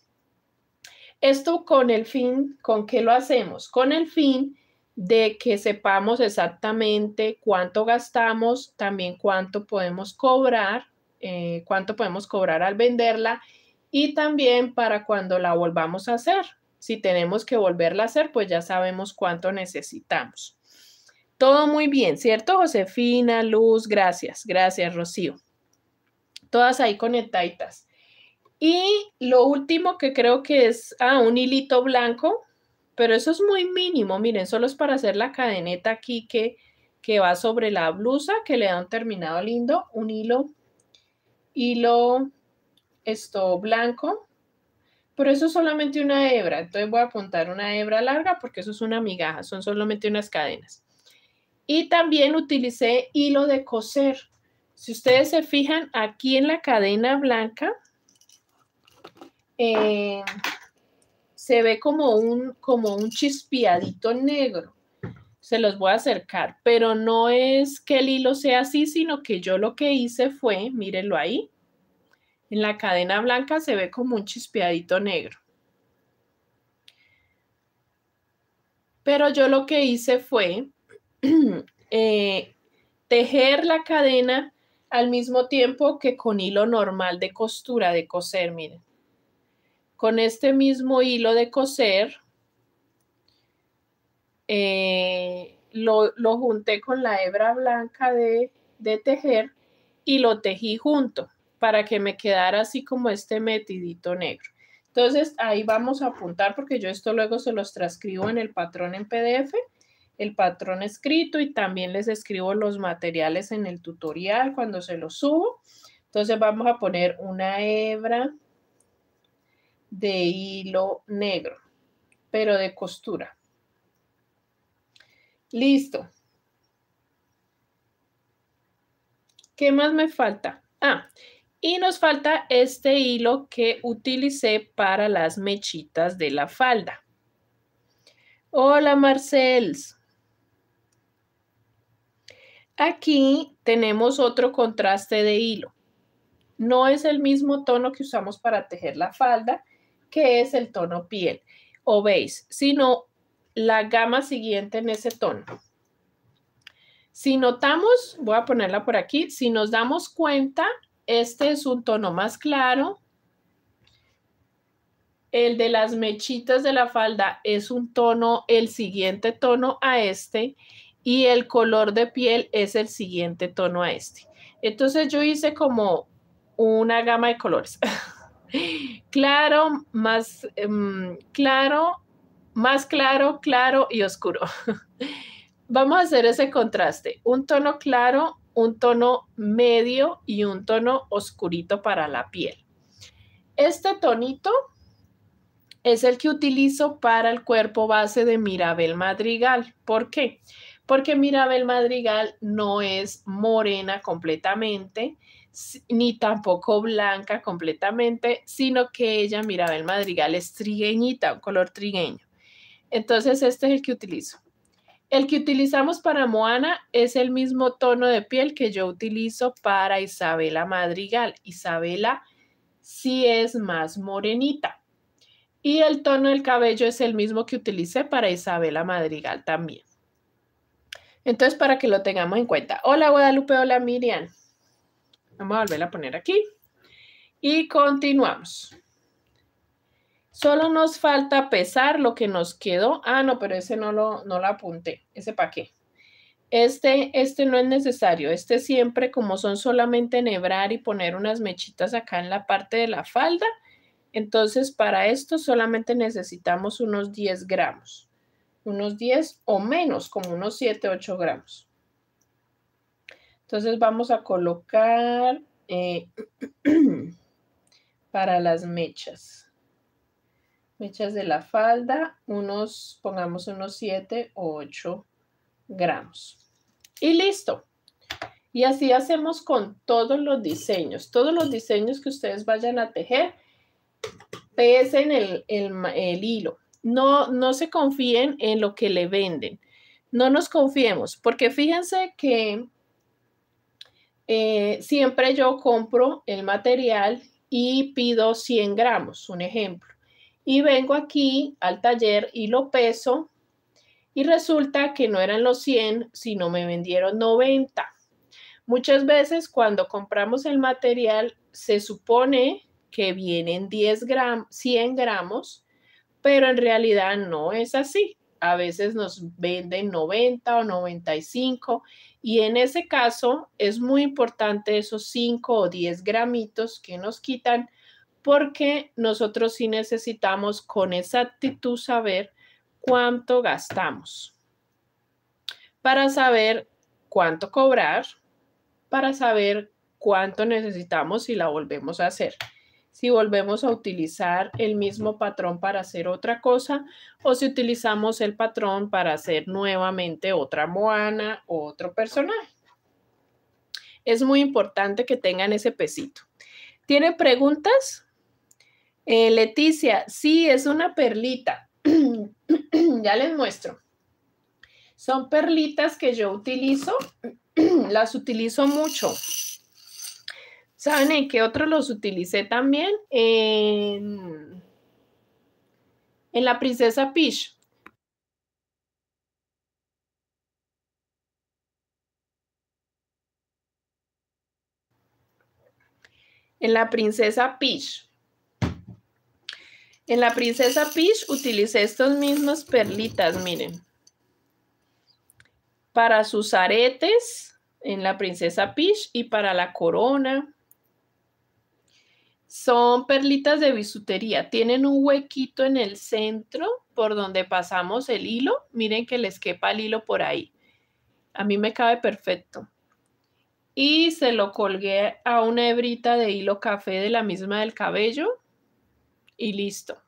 Esto con el fin, ¿con qué lo hacemos? Con el fin de que sepamos exactamente cuánto gastamos, también cuánto podemos cobrar, eh, cuánto podemos cobrar al venderla y también para cuando la volvamos a hacer. Si tenemos que volverla a hacer, pues ya sabemos cuánto necesitamos. Todo muy bien, ¿cierto? Josefina, Luz, gracias, gracias, Rocío. Todas ahí conectaditas. Y lo último que creo que es, ah, un hilito blanco, pero eso es muy mínimo, miren, solo es para hacer la cadeneta aquí que, que va sobre la blusa, que le da un terminado lindo, un hilo, hilo, esto blanco, pero eso es solamente una hebra, entonces voy a apuntar una hebra larga porque eso es una migaja, son solamente unas cadenas. Y también utilicé hilo de coser. Si ustedes se fijan aquí en la cadena blanca, eh, se ve como un, como un chispeadito negro. Se los voy a acercar, pero no es que el hilo sea así, sino que yo lo que hice fue, mírenlo ahí, en la cadena blanca se ve como un chispeadito negro. Pero yo lo que hice fue Eh, tejer la cadena al mismo tiempo que con hilo normal de costura de coser, miren. Con este mismo hilo de coser, eh, lo, lo, junté con la hebra blanca de, de tejer y lo tejí junto para que me quedara así como este metidito negro. Entonces ahí vamos a apuntar porque yo esto luego se los transcribo en el patrón en PDF el patrón escrito y también les escribo los materiales en el tutorial cuando se los subo. Entonces vamos a poner una hebra de hilo negro, pero de costura. Listo. ¿Qué más me falta? Ah, y nos falta este hilo que utilicé para las mechitas de la falda. Hola, Marcels. Aquí tenemos otro contraste de hilo. No es el mismo tono que usamos para tejer la falda, que es el tono piel o veis, sino la gama siguiente en ese tono. Si notamos, voy a ponerla por aquí, si nos damos cuenta, este es un tono más claro. El de las mechitas de la falda es un tono, el siguiente tono a este y el color de piel es el siguiente tono a este. Entonces yo hice como una gama de colores. claro, más em, claro, más claro, claro y oscuro. Vamos a hacer ese contraste. Un tono claro, un tono medio y un tono oscurito para la piel. Este tonito es el que utilizo para el cuerpo base de Mirabel Madrigal. ¿Por qué? porque Mirabel Madrigal no es morena completamente, ni tampoco blanca completamente, sino que ella, Mirabel Madrigal, es trigueñita, un color trigueño. Entonces, este es el que utilizo. El que utilizamos para Moana es el mismo tono de piel que yo utilizo para Isabela Madrigal. Isabela sí es más morenita. Y el tono del cabello es el mismo que utilicé para Isabela Madrigal también. Entonces, para que lo tengamos en cuenta. Hola Guadalupe, hola Miriam. Vamos a volver a poner aquí. Y continuamos. Solo nos falta pesar lo que nos quedó. Ah, no, pero ese no lo, no apunté. ¿Ese para qué? Este, este no es necesario. Este siempre, como son solamente enhebrar y poner unas mechitas acá en la parte de la falda, entonces para esto solamente necesitamos unos 10 gramos unos 10 o menos, como unos 7, 8 gramos. Entonces vamos a colocar eh, para las mechas. Mechas de la falda, unos, pongamos unos 7 o 8 gramos. Y listo. Y así hacemos con todos los diseños. Todos los diseños que ustedes vayan a tejer, pesen el, el hilo no, no se confíen en lo que le venden. No nos confiemos, porque fíjense que eh, siempre yo compro el material y pido 100 gramos, un ejemplo. Y vengo aquí al taller y lo peso y resulta que no eran los 100, sino me vendieron 90. Muchas veces cuando compramos el material se supone que vienen 10 100 gramos pero en realidad no es así. A veces nos venden 90 o 95 y en ese caso es muy importante esos 5 o 10 gramitos que nos quitan porque nosotros sí necesitamos con exactitud saber cuánto gastamos para saber cuánto cobrar, para saber cuánto necesitamos si la volvemos a hacer si volvemos a utilizar el mismo patrón para hacer otra cosa o si utilizamos el patrón para hacer nuevamente otra moana o otro personaje. Es muy importante que tengan ese pesito. ¿Tiene preguntas? Eh, Leticia, sí, es una perlita. ya les muestro. Son perlitas que yo utilizo, las utilizo mucho. ¿Saben en qué otro los utilicé también? En, la princesa Peach. En la princesa Peach. En la princesa Peach utilicé estos mismos perlitas, miren. Para sus aretes en la princesa Peach y para la corona. Son perlitas de bisutería. Tienen un huequito en el centro por donde pasamos el hilo. Miren que les quepa el hilo por ahí. A mí me cabe perfecto. Y se lo colgué a una hebrita de hilo café de la misma del cabello. Y listo.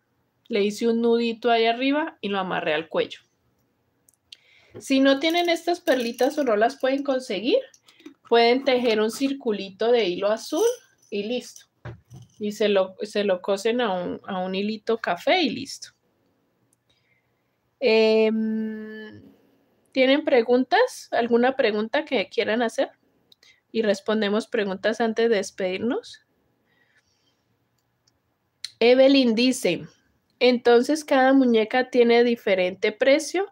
Le hice un nudito ahí arriba y lo amarré al cuello. Si no tienen estas perlitas o no las pueden conseguir, pueden tejer un circulito de hilo azul y listo y se lo, se lo cosen a un, hilito café y listo. Em, ¿Tienen preguntas? ¿Alguna pregunta que quieran hacer? Y respondemos preguntas antes de despedirnos. Evelyn dice, entonces cada muñeca tiene diferente precio.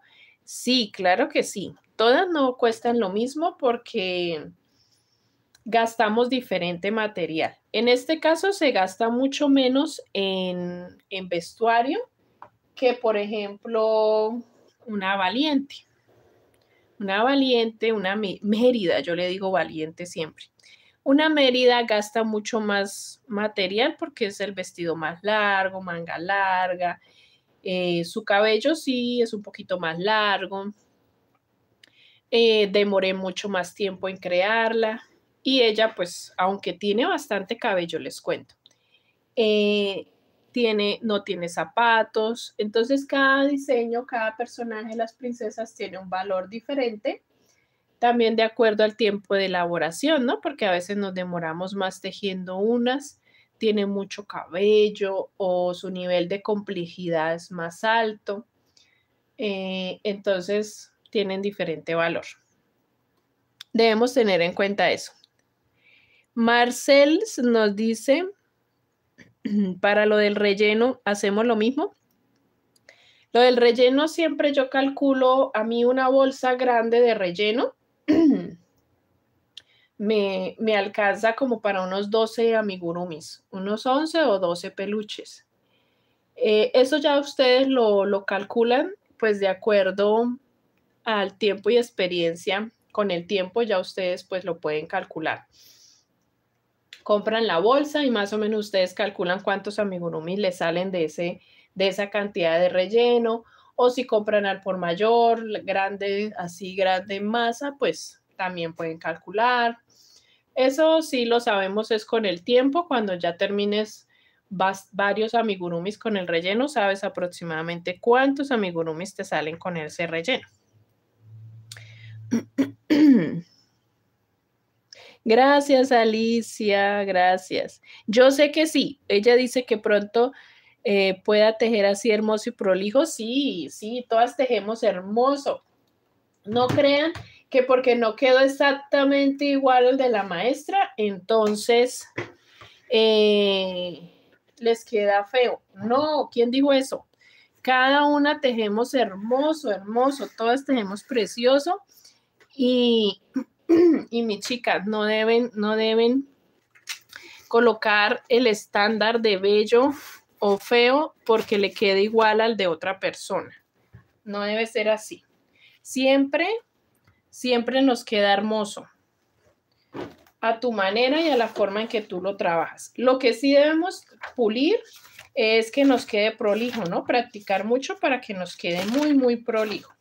Sí, claro que sí. Todas no cuestan lo mismo porque gastamos diferente material. En este caso se gasta mucho menos en, vestuario que, por ejemplo, una valiente. Una valiente, una Mérida, yo le digo valiente siempre. Una Mérida gasta mucho más material porque es el vestido más largo, manga larga. Eh, su cabello sí es un poquito más largo. Eh, demoré mucho más tiempo en crearla. Y ella, pues, aunque tiene bastante cabello, les cuento, eh, tiene, no tiene zapatos. Entonces, cada diseño, cada personaje de las princesas tiene un valor diferente, también de acuerdo al tiempo de elaboración, ¿no? Porque a veces nos demoramos más tejiendo unas, tiene mucho cabello o su nivel de complejidad es más alto. Eh, entonces, tienen diferente valor. Debemos tener en cuenta eso. Marcels nos dice, para lo del relleno, ¿hacemos lo mismo? Lo del relleno siempre yo calculo a mí una bolsa grande de relleno. me, alcanza como para unos 12 amigurumis, unos 11 o 12 peluches. Eh, eso ya ustedes lo, lo calculan pues de acuerdo al tiempo y experiencia. Con el tiempo ya ustedes pues lo pueden calcular compran la bolsa y más o menos ustedes calculan cuántos amigurumis le salen de, ese, de esa cantidad de relleno o si compran al por mayor, grande, así grande masa, pues también pueden calcular. Eso sí lo sabemos es con el tiempo, cuando ya termines varios amigurumis con el relleno, sabes aproximadamente cuántos amigurumis te salen con ese relleno. Gracias, Alicia, gracias. Yo sé que sí, ella dice que pronto eh, pueda tejer así hermoso y prolijo. Sí, sí, todas tejemos hermoso. No crean que porque no quedó exactamente igual al de la maestra, entonces eh, les queda feo. No, ¿quién dijo eso? Cada una tejemos hermoso, hermoso, todas tejemos precioso y y mi chica, no deben, no deben colocar el estándar de bello o feo porque le quede igual al de otra persona. No debe ser así. Siempre, siempre nos queda hermoso a tu manera y a la forma en que tú lo trabajas. Lo que sí debemos pulir es que nos quede prolijo, ¿no? Practicar mucho para que nos quede muy, muy prolijo.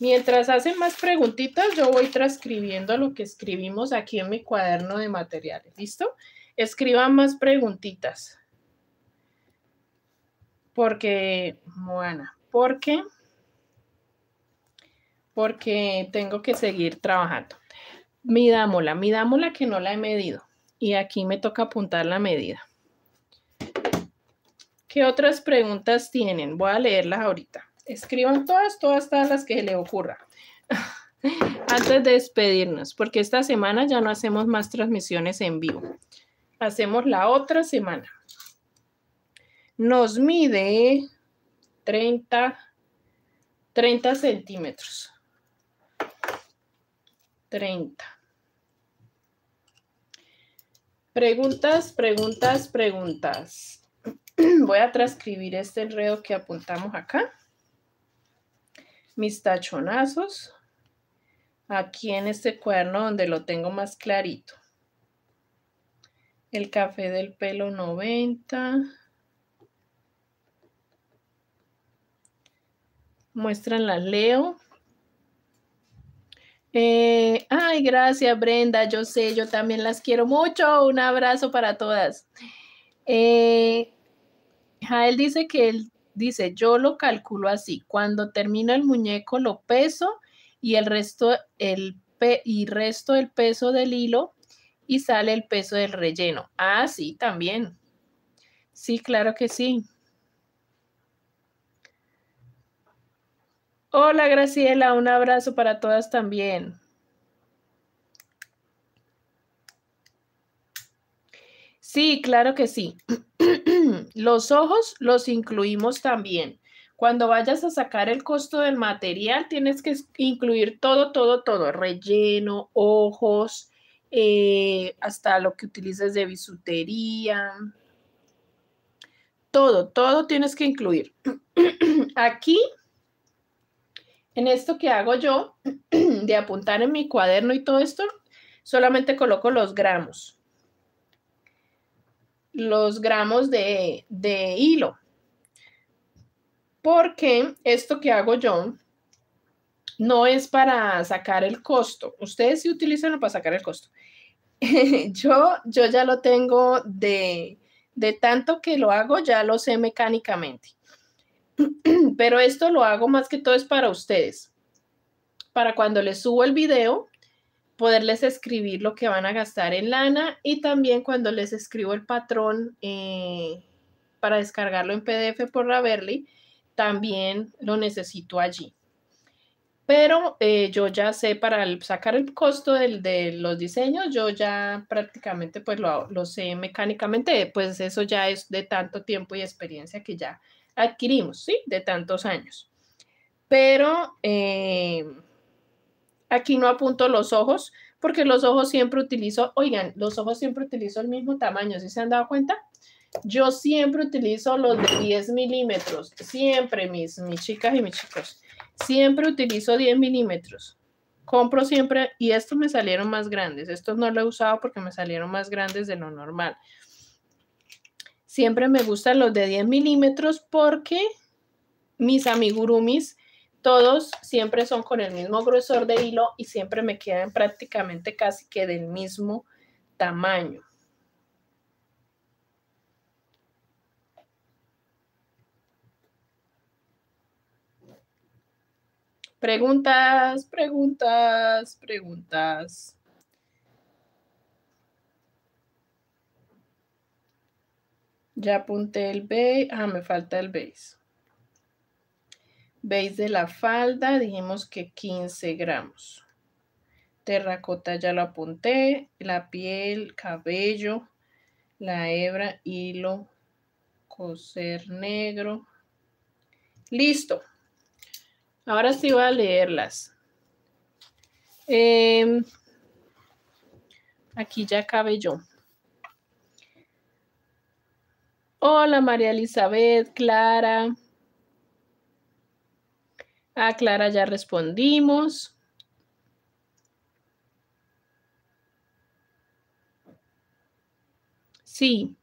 Mientras hacen más preguntitas, yo voy transcribiendo lo que escribimos aquí en mi cuaderno de materiales. ¿Listo? Escriban más preguntitas. Porque, ¿por porque, porque tengo que seguir trabajando. Midámosla, midámosla que no la he medido. Y aquí me toca apuntar la medida. ¿Qué otras preguntas tienen? Voy a leerlas ahorita. Escriban todas, todas, todas las que se le ocurra. Antes de despedirnos, porque esta semana ya no hacemos más transmisiones en vivo. Hacemos la otra semana. Nos mide 30, 30 centímetros. 30. Preguntas, preguntas, preguntas. Voy a transcribir este enredo que apuntamos acá mis tachonazos aquí en este cuerno donde lo tengo más clarito. El café del pelo 90. Muestran la leo. Eh, ay, gracias Brenda, yo sé, yo también las quiero mucho. Un abrazo para todas. Eh, Jael dice que el dice, yo lo calculo así, cuando termino el muñeco lo peso y el resto, el y resto el peso del hilo y sale el peso del relleno. Ah, sí, también. Sí, claro que sí. Hola Graciela, un abrazo para todas también. Sí, claro que sí. los ojos los incluimos también. Cuando vayas a sacar el costo del material, tienes que incluir todo, todo, todo, relleno, ojos, eh, hasta lo que utilices de bisutería. Todo, todo tienes que incluir. Aquí, en esto que hago yo, de apuntar en mi cuaderno y todo esto, solamente coloco los gramos los gramos de, hilo. Porque esto que hago yo no es para sacar el costo. Ustedes sí utilizan para sacar el costo. yo, yo ya lo tengo de, de tanto que lo hago, ya lo sé mecánicamente. Pero esto lo hago más que todo es para ustedes. Para cuando les subo el video, poderles escribir lo que van a gastar en lana y también cuando les escribo el patrón eh, para descargarlo en PDF por Raverly, también lo necesito allí. Pero eh, yo ya sé para sacar el costo del, de los diseños, yo ya prácticamente pues lo, lo sé mecánicamente, pues eso ya es de tanto tiempo y experiencia que ya adquirimos, ¿sí? De tantos años. Pero... Eh, Aquí no apunto los ojos porque los ojos siempre utilizo, oigan, los ojos siempre utilizo el mismo tamaño, ¿sí se han dado cuenta? Yo siempre utilizo los de 10 milímetros, siempre mis, mis chicas y mis chicos, siempre utilizo 10 milímetros. Compro siempre, y estos me salieron más grandes, estos no los he usado porque me salieron más grandes de lo normal. Siempre me gustan los de 10 milímetros porque mis amigurumis todos siempre son con el mismo grosor de hilo y siempre me quedan prácticamente casi que del mismo tamaño. Preguntas, preguntas, preguntas. Ya apunté el B. Ah, me falta el B. Veis de la falda, dijimos que 15 gramos. Terracota ya lo apunté, la piel, cabello, la hebra, hilo, coser negro. Listo. Ahora sí voy a leerlas. Em, aquí ya yo. Hola María Elizabeth, Clara. Ah, Clara ya respondimos. Sí,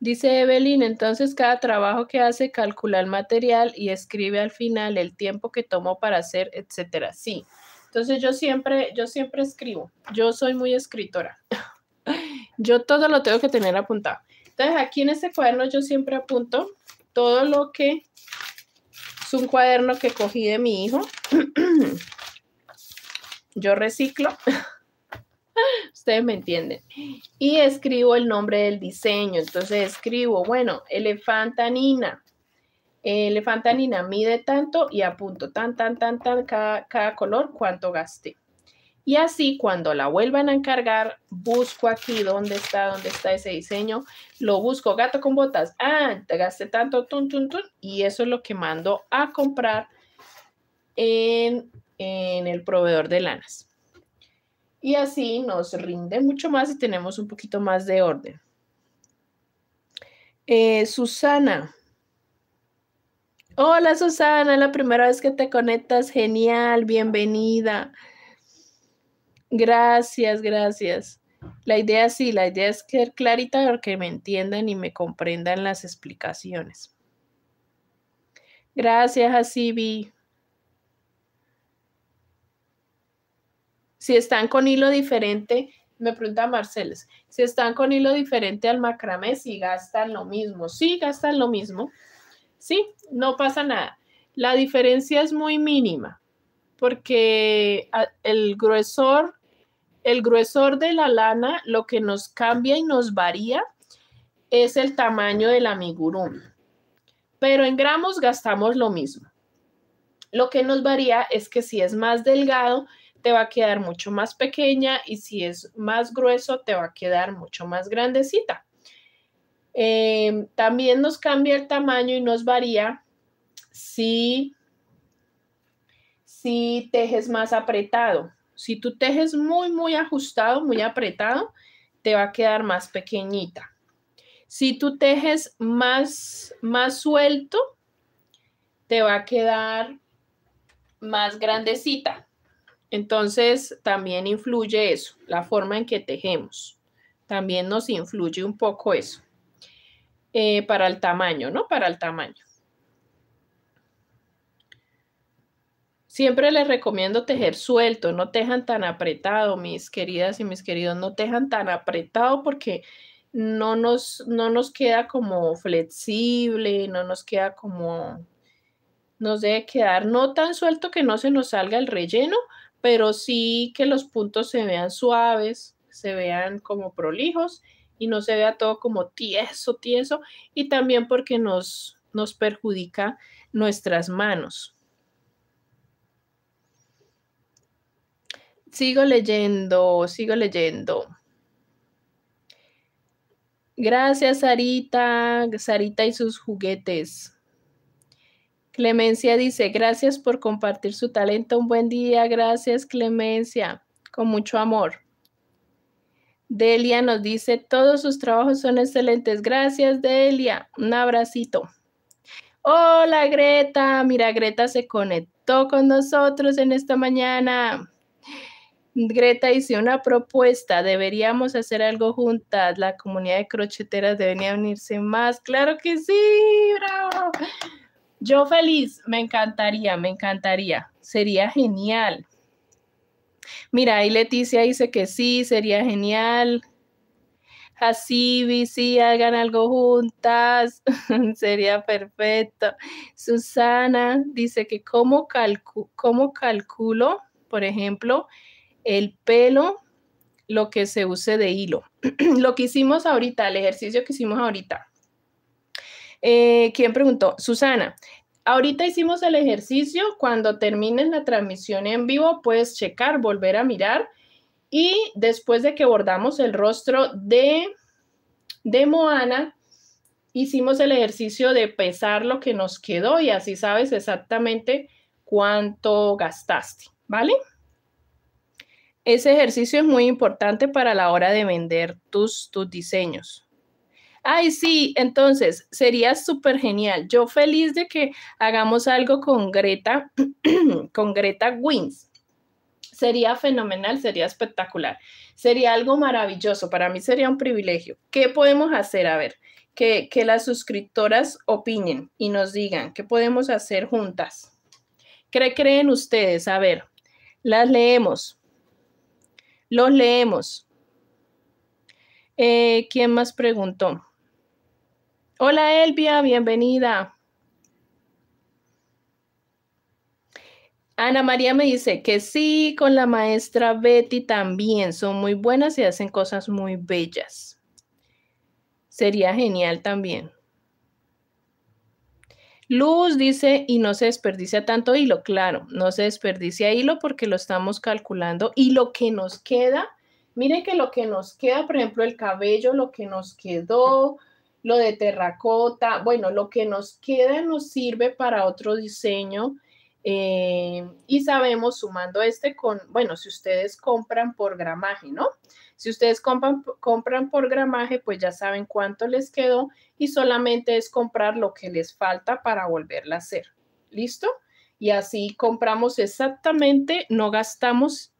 dice Evelyn, entonces cada trabajo que hace calcula el material y escribe al final el tiempo que tomó para hacer, etcétera. Sí, entonces yo siempre, yo siempre escribo, yo soy muy escritora. yo todo lo tengo que tener apuntado. Entonces aquí en este cuaderno yo siempre apunto todo lo que un cuaderno que cogí de mi hijo. Yo reciclo. Ustedes me entienden. Y escribo el nombre del diseño. Entonces escribo, bueno, elefantanina. Elefantanina mide tanto y apunto tan, tan, tan, tan cada, cada color cuánto gasté. Y así cuando la vuelvan a encargar, busco aquí dónde está, dónde está ese diseño, lo busco, gato con botas, ah, te gasté tanto, tun, tun, y eso es lo que mando a comprar en, el proveedor de lanas. Y así nos rinde mucho más y tenemos un poquito más de orden. Eh, Susana. Hola Susana, la primera vez que te conectas, genial, bienvenida. Gracias, gracias. La idea sí, la idea es quedar clarita para que me entiendan y me comprendan las explicaciones. Gracias, Asibi. Si están con hilo diferente, me pregunta Marceles, si están con hilo diferente al macramé, si gastan lo mismo. Sí, gastan lo mismo. Sí, no pasa nada. La diferencia es muy mínima porque el gruesor el gruesor de la lana lo que nos cambia y nos varía es el tamaño del amigurumi, pero en gramos gastamos lo mismo. Lo que nos varía es que si es más delgado, te va a quedar mucho más pequeña y si es más grueso, te va a quedar mucho más grandecita. Em, también nos cambia el tamaño y nos varía si tejes más apretado. Si tú tejes muy, muy ajustado, muy apretado, te va a quedar más pequeñita. Si tú tejes más, más suelto, te va a quedar más grandecita. Entonces, también influye eso, la forma en que tejemos. También nos influye un poco eso eh, para el tamaño, ¿no? Para el tamaño. Siempre les recomiendo tejer suelto, no tejan tan apretado, mis queridas y mis queridos, no tejan tan apretado porque no nos, no nos queda como flexible, no nos queda como, nos debe quedar no tan suelto que no se nos salga el relleno, pero sí que los puntos se vean suaves, se vean como prolijos y no se vea todo como tieso, tieso, y también porque nos, nos perjudica nuestras manos. Sigo leyendo, sigo leyendo. Gracias, Sarita, Sarita y sus juguetes. Clemencia dice, gracias por compartir su talento. Un buen día, gracias, Clemencia, con mucho amor. Delia nos dice, todos sus trabajos son excelentes. Gracias, Delia. Un abracito. Hola, Greta. Mira, Greta se conectó con nosotros en esta mañana. Greta hizo una propuesta, deberíamos hacer algo juntas, la comunidad de crocheteras debería unirse más, claro que sí, bravo. Yo feliz, me encantaría, me encantaría, sería genial. Mira, ahí Leticia dice que sí, sería genial. Así, sí, hagan algo juntas, sería perfecto. Susana dice que cómo, cómo calculo, por ejemplo, el pelo, lo que se use de hilo. lo que hicimos ahorita, el ejercicio que hicimos ahorita. Eh, ¿Quién preguntó? Susana. Ahorita hicimos el ejercicio. Cuando termines la transmisión en vivo, puedes checar, volver a mirar. Y después de que bordamos el rostro de, de Moana, hicimos el ejercicio de pesar lo que nos quedó y así sabes exactamente cuánto gastaste, ¿vale? Ese ejercicio es muy importante para la hora de vender tus, tus diseños. Ay, sí, entonces sería súper genial. Yo feliz de que hagamos algo con Greta, con Greta Wins. Sería fenomenal, sería espectacular. Sería algo maravilloso. Para mí sería un privilegio. ¿Qué podemos hacer? A ver, que, que las suscriptoras opinen y nos digan qué podemos hacer juntas. ¿Qué creen ustedes? A ver, las leemos. Los leemos. Eh, ¿Quién más preguntó? Hola Elvia, bienvenida. Ana María me dice que sí, con la maestra Betty también. Son muy buenas y hacen cosas muy bellas. Sería genial también. Luz dice, y no se desperdicia tanto hilo, claro, no se desperdicia hilo porque lo estamos calculando y lo que nos queda, miren que lo que nos queda, por ejemplo, el cabello, lo que nos quedó, lo de terracota, bueno, lo que nos queda nos sirve para otro diseño. Eh, y sabemos sumando este con, bueno, si ustedes compran por gramaje, ¿no? Si ustedes compran, por gramaje, pues ya saben cuánto les quedó y solamente es comprar lo que les falta para volverla a hacer. ¿Listo? Y así compramos exactamente, no gastamos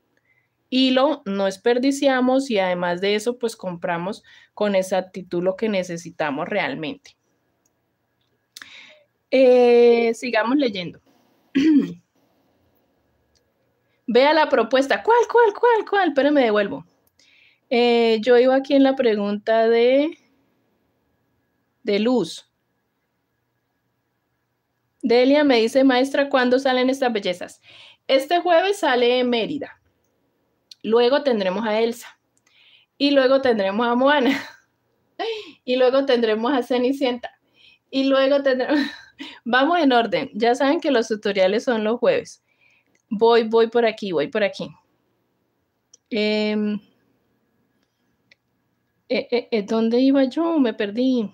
hilo, no desperdiciamos y además de eso, pues compramos con exactitud lo que necesitamos realmente. Eh, sigamos leyendo. Vea la propuesta. ¿Cuál, cuál, cuál, cuál? Pero me devuelvo. Eh, yo iba aquí en la pregunta de, de Luz. Delia me dice, maestra, ¿cuándo salen estas bellezas? Este jueves sale Mérida. Luego tendremos a Elsa. Y luego tendremos a Moana. Y luego tendremos a Cenicienta. Y luego tendremos... Vamos en orden. Ya saben que los tutoriales son los jueves. Voy, voy por aquí, voy por aquí. Em, eh, eh, eh, ¿Dónde iba yo? Me perdí.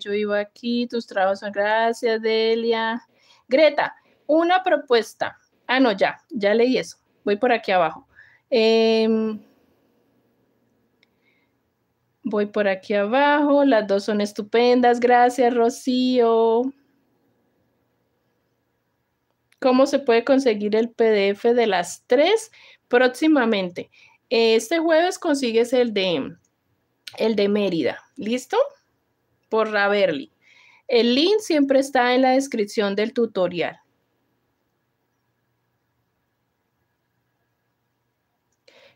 yo iba aquí, tus trabajos son gracias, Delia. Greta, una propuesta. Ah, no, ya, ya leí eso. Voy por aquí abajo. Em, voy por aquí abajo. Las dos son estupendas. Gracias, Rocío cómo se puede conseguir el PDF de las tres próximamente. Este jueves consigues el de, el de Mérida, ¿listo? Por Raverly. El link siempre está en la descripción del tutorial.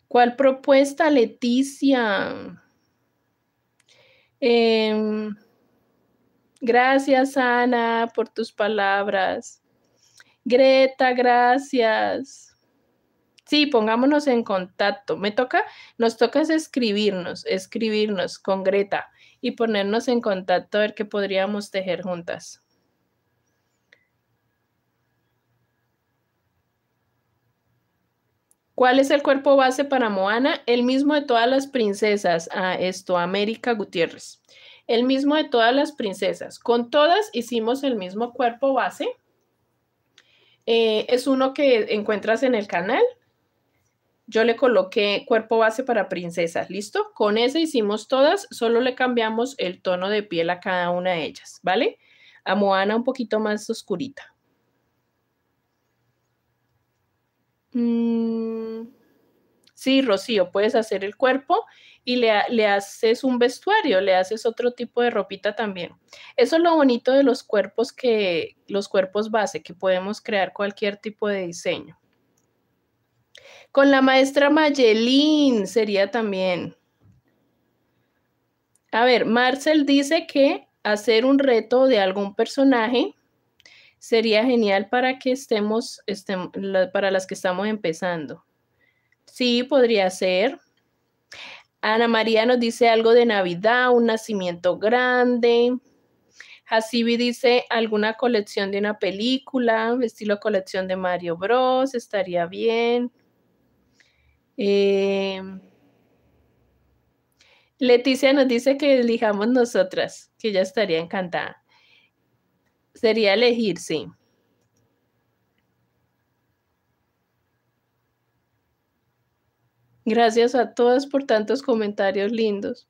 ¿Cuál propuesta, Leticia? Em, gracias, Ana, por tus palabras. Greta, gracias. Sí, pongámonos en contacto. Me toca, nos toca escribirnos, escribirnos con Greta y ponernos en contacto a ver qué podríamos tejer juntas. ¿Cuál es el cuerpo base para Moana? El mismo de todas las princesas. Ah, esto, América Gutiérrez. El mismo de todas las princesas. Con todas hicimos el mismo cuerpo base. Eh, es uno que encuentras en el canal. Yo le coloqué cuerpo base para princesas, ¿listo? Con ese hicimos todas, solo le cambiamos el tono de piel a cada una de ellas, ¿vale? A Moana un poquito más oscurita. Mm. Sí, Rocío, puedes hacer el cuerpo y le, haces un vestuario, le haces otro tipo de ropita también. Eso es lo bonito de los cuerpos que, los cuerpos base, que podemos crear cualquier tipo de diseño. Con la maestra Mayelín sería también. A ver, Marcel dice que hacer un reto de algún personaje sería genial para que estemos, estemos para las que estamos empezando. Sí, podría ser. Ana María nos dice algo de Navidad, un nacimiento grande. Hasibi dice alguna colección de una película, estilo colección de Mario Bros, estaría bien. Em, Leticia nos dice que elijamos nosotras, que ella estaría encantada. Sería elegir, sí. Gracias a todas por tantos comentarios lindos.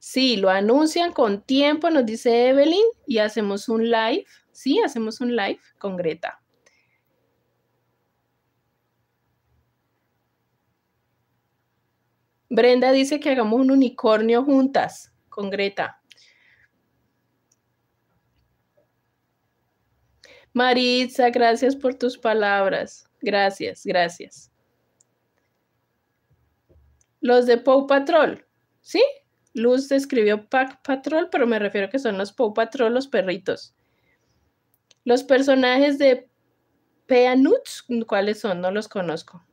Sí, lo anuncian con tiempo, nos dice Evelyn, y hacemos un live. Sí, hacemos un live con Greta. Brenda dice que hagamos un unicornio juntas con Greta. Maritza, gracias por tus palabras. Gracias, gracias. Los de Pow Patrol, ¿sí? Luz describió Pack Patrol, pero me refiero a que son los Pow Patrol, los perritos. Los personajes de Peanuts, ¿cuáles son? No los conozco.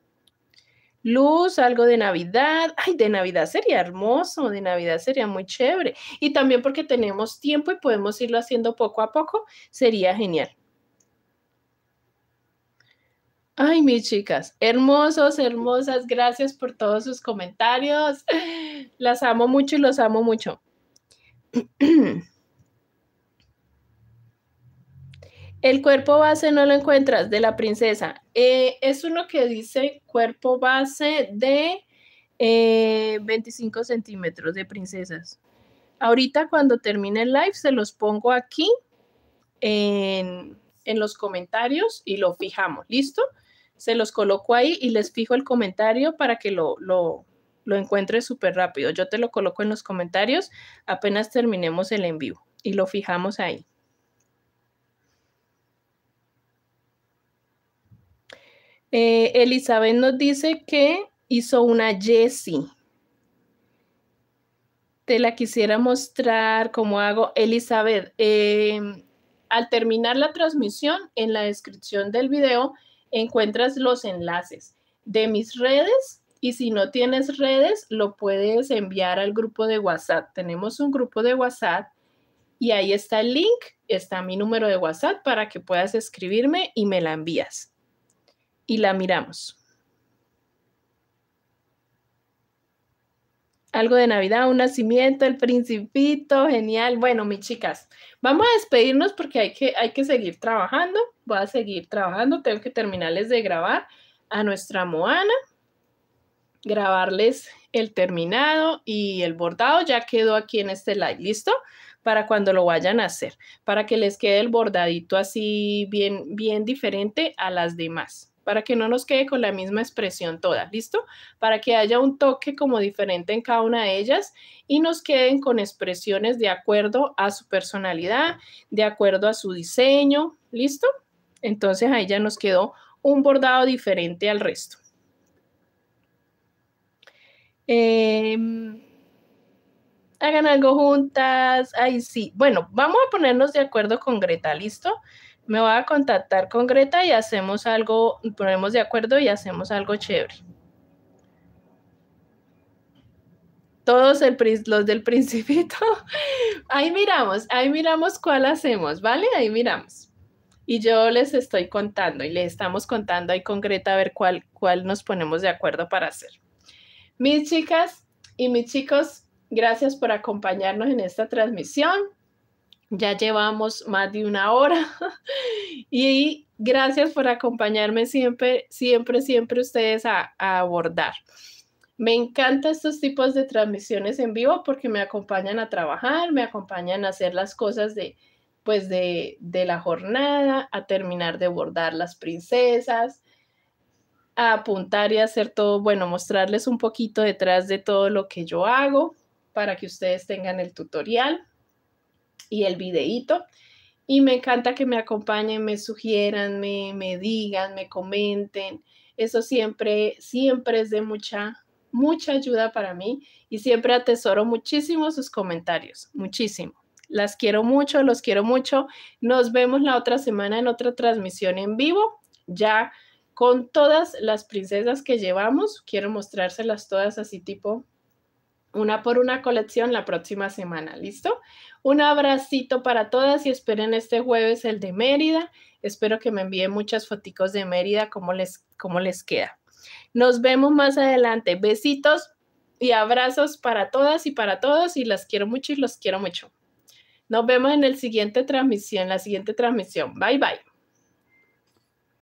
Luz, algo de Navidad. Ay, de Navidad sería hermoso, de Navidad sería muy chévere. Y también porque tenemos tiempo y podemos irlo haciendo poco a poco, sería genial. Ay, mis chicas, hermosos, hermosas, gracias por todos sus comentarios. Las amo mucho y los amo mucho. El cuerpo base no lo encuentras de la princesa. Eh, es uno que dice cuerpo base de 25 eh, centímetros de princesas. Ahorita cuando termine el live se los pongo aquí en, en los comentarios y lo fijamos. ¿Listo? se los coloco ahí y les fijo el comentario para que lo, lo, encuentres súper rápido. Yo te lo coloco en los comentarios apenas terminemos el envío y lo fijamos ahí. Eh, Elizabeth nos dice que hizo una Jessie. Te la quisiera mostrar cómo hago. Elizabeth, eh, al terminar la transmisión, en la descripción del video encuentras los enlaces de mis redes y si no tienes redes, lo puedes enviar al grupo de WhatsApp. Tenemos un grupo de WhatsApp y ahí está el link, está mi número de WhatsApp para que puedas escribirme y me la envías. Y la miramos. algo de Navidad, un nacimiento, el principito, genial. Bueno, mis chicas, vamos a despedirnos porque hay que, hay que seguir trabajando. Voy a seguir trabajando, tengo que terminarles de grabar a nuestra Moana, grabarles el terminado y el bordado. Ya quedó aquí en este live, ¿listo? Para cuando lo vayan a hacer, para que les quede el bordadito así bien, bien diferente a las demás para que no nos quede con la misma expresión toda, ¿listo? Para que haya un toque como diferente en cada una de ellas y nos queden con expresiones de acuerdo a su personalidad, de acuerdo a su diseño, ¿listo? Entonces ahí ya nos quedó un bordado diferente al resto. Em, hagan algo juntas. ahí sí. Bueno, vamos a ponernos de acuerdo con Greta, ¿listo? me voy a contactar con Greta y hacemos algo, ponemos de acuerdo y hacemos algo chévere. Todos los del principito, ahí miramos, ahí miramos cuál hacemos, ¿vale? Ahí miramos. Y yo les estoy contando y les estamos contando ahí con Greta a ver cuál, cuál nos ponemos de acuerdo para hacer. Mis chicas y mis chicos, gracias por acompañarnos en esta transmisión. Ya llevamos más de una hora y gracias por acompañarme siempre, siempre, siempre ustedes a, abordar. Me encantan estos tipos de transmisiones en vivo porque me acompañan a trabajar, me acompañan a hacer las cosas de, pues de, de, la jornada, a terminar de bordar las princesas, a apuntar y hacer todo, bueno, mostrarles un poquito detrás de todo lo que yo hago para que ustedes tengan el tutorial y el videíto. Y me encanta que me acompañen, me sugieran, me, digan, me comenten. Eso siempre, siempre es de mucha, mucha ayuda para mí y siempre atesoro muchísimo sus comentarios, muchísimo. Las quiero mucho, los quiero mucho. Nos vemos la otra semana en otra transmisión en vivo, ya con todas las princesas que llevamos. Quiero mostrárselas todas así tipo una por una colección la próxima semana, ¿listo? Un abracito para todas y esperen este jueves el de Mérida. Espero que me envíen muchas foticos de Mérida, cómo les, les queda. Nos vemos más adelante. Besitos y abrazos para todas y para todos y las quiero mucho y los quiero mucho. Nos vemos en el siguiente transmisión, la siguiente transmisión. Bye bye.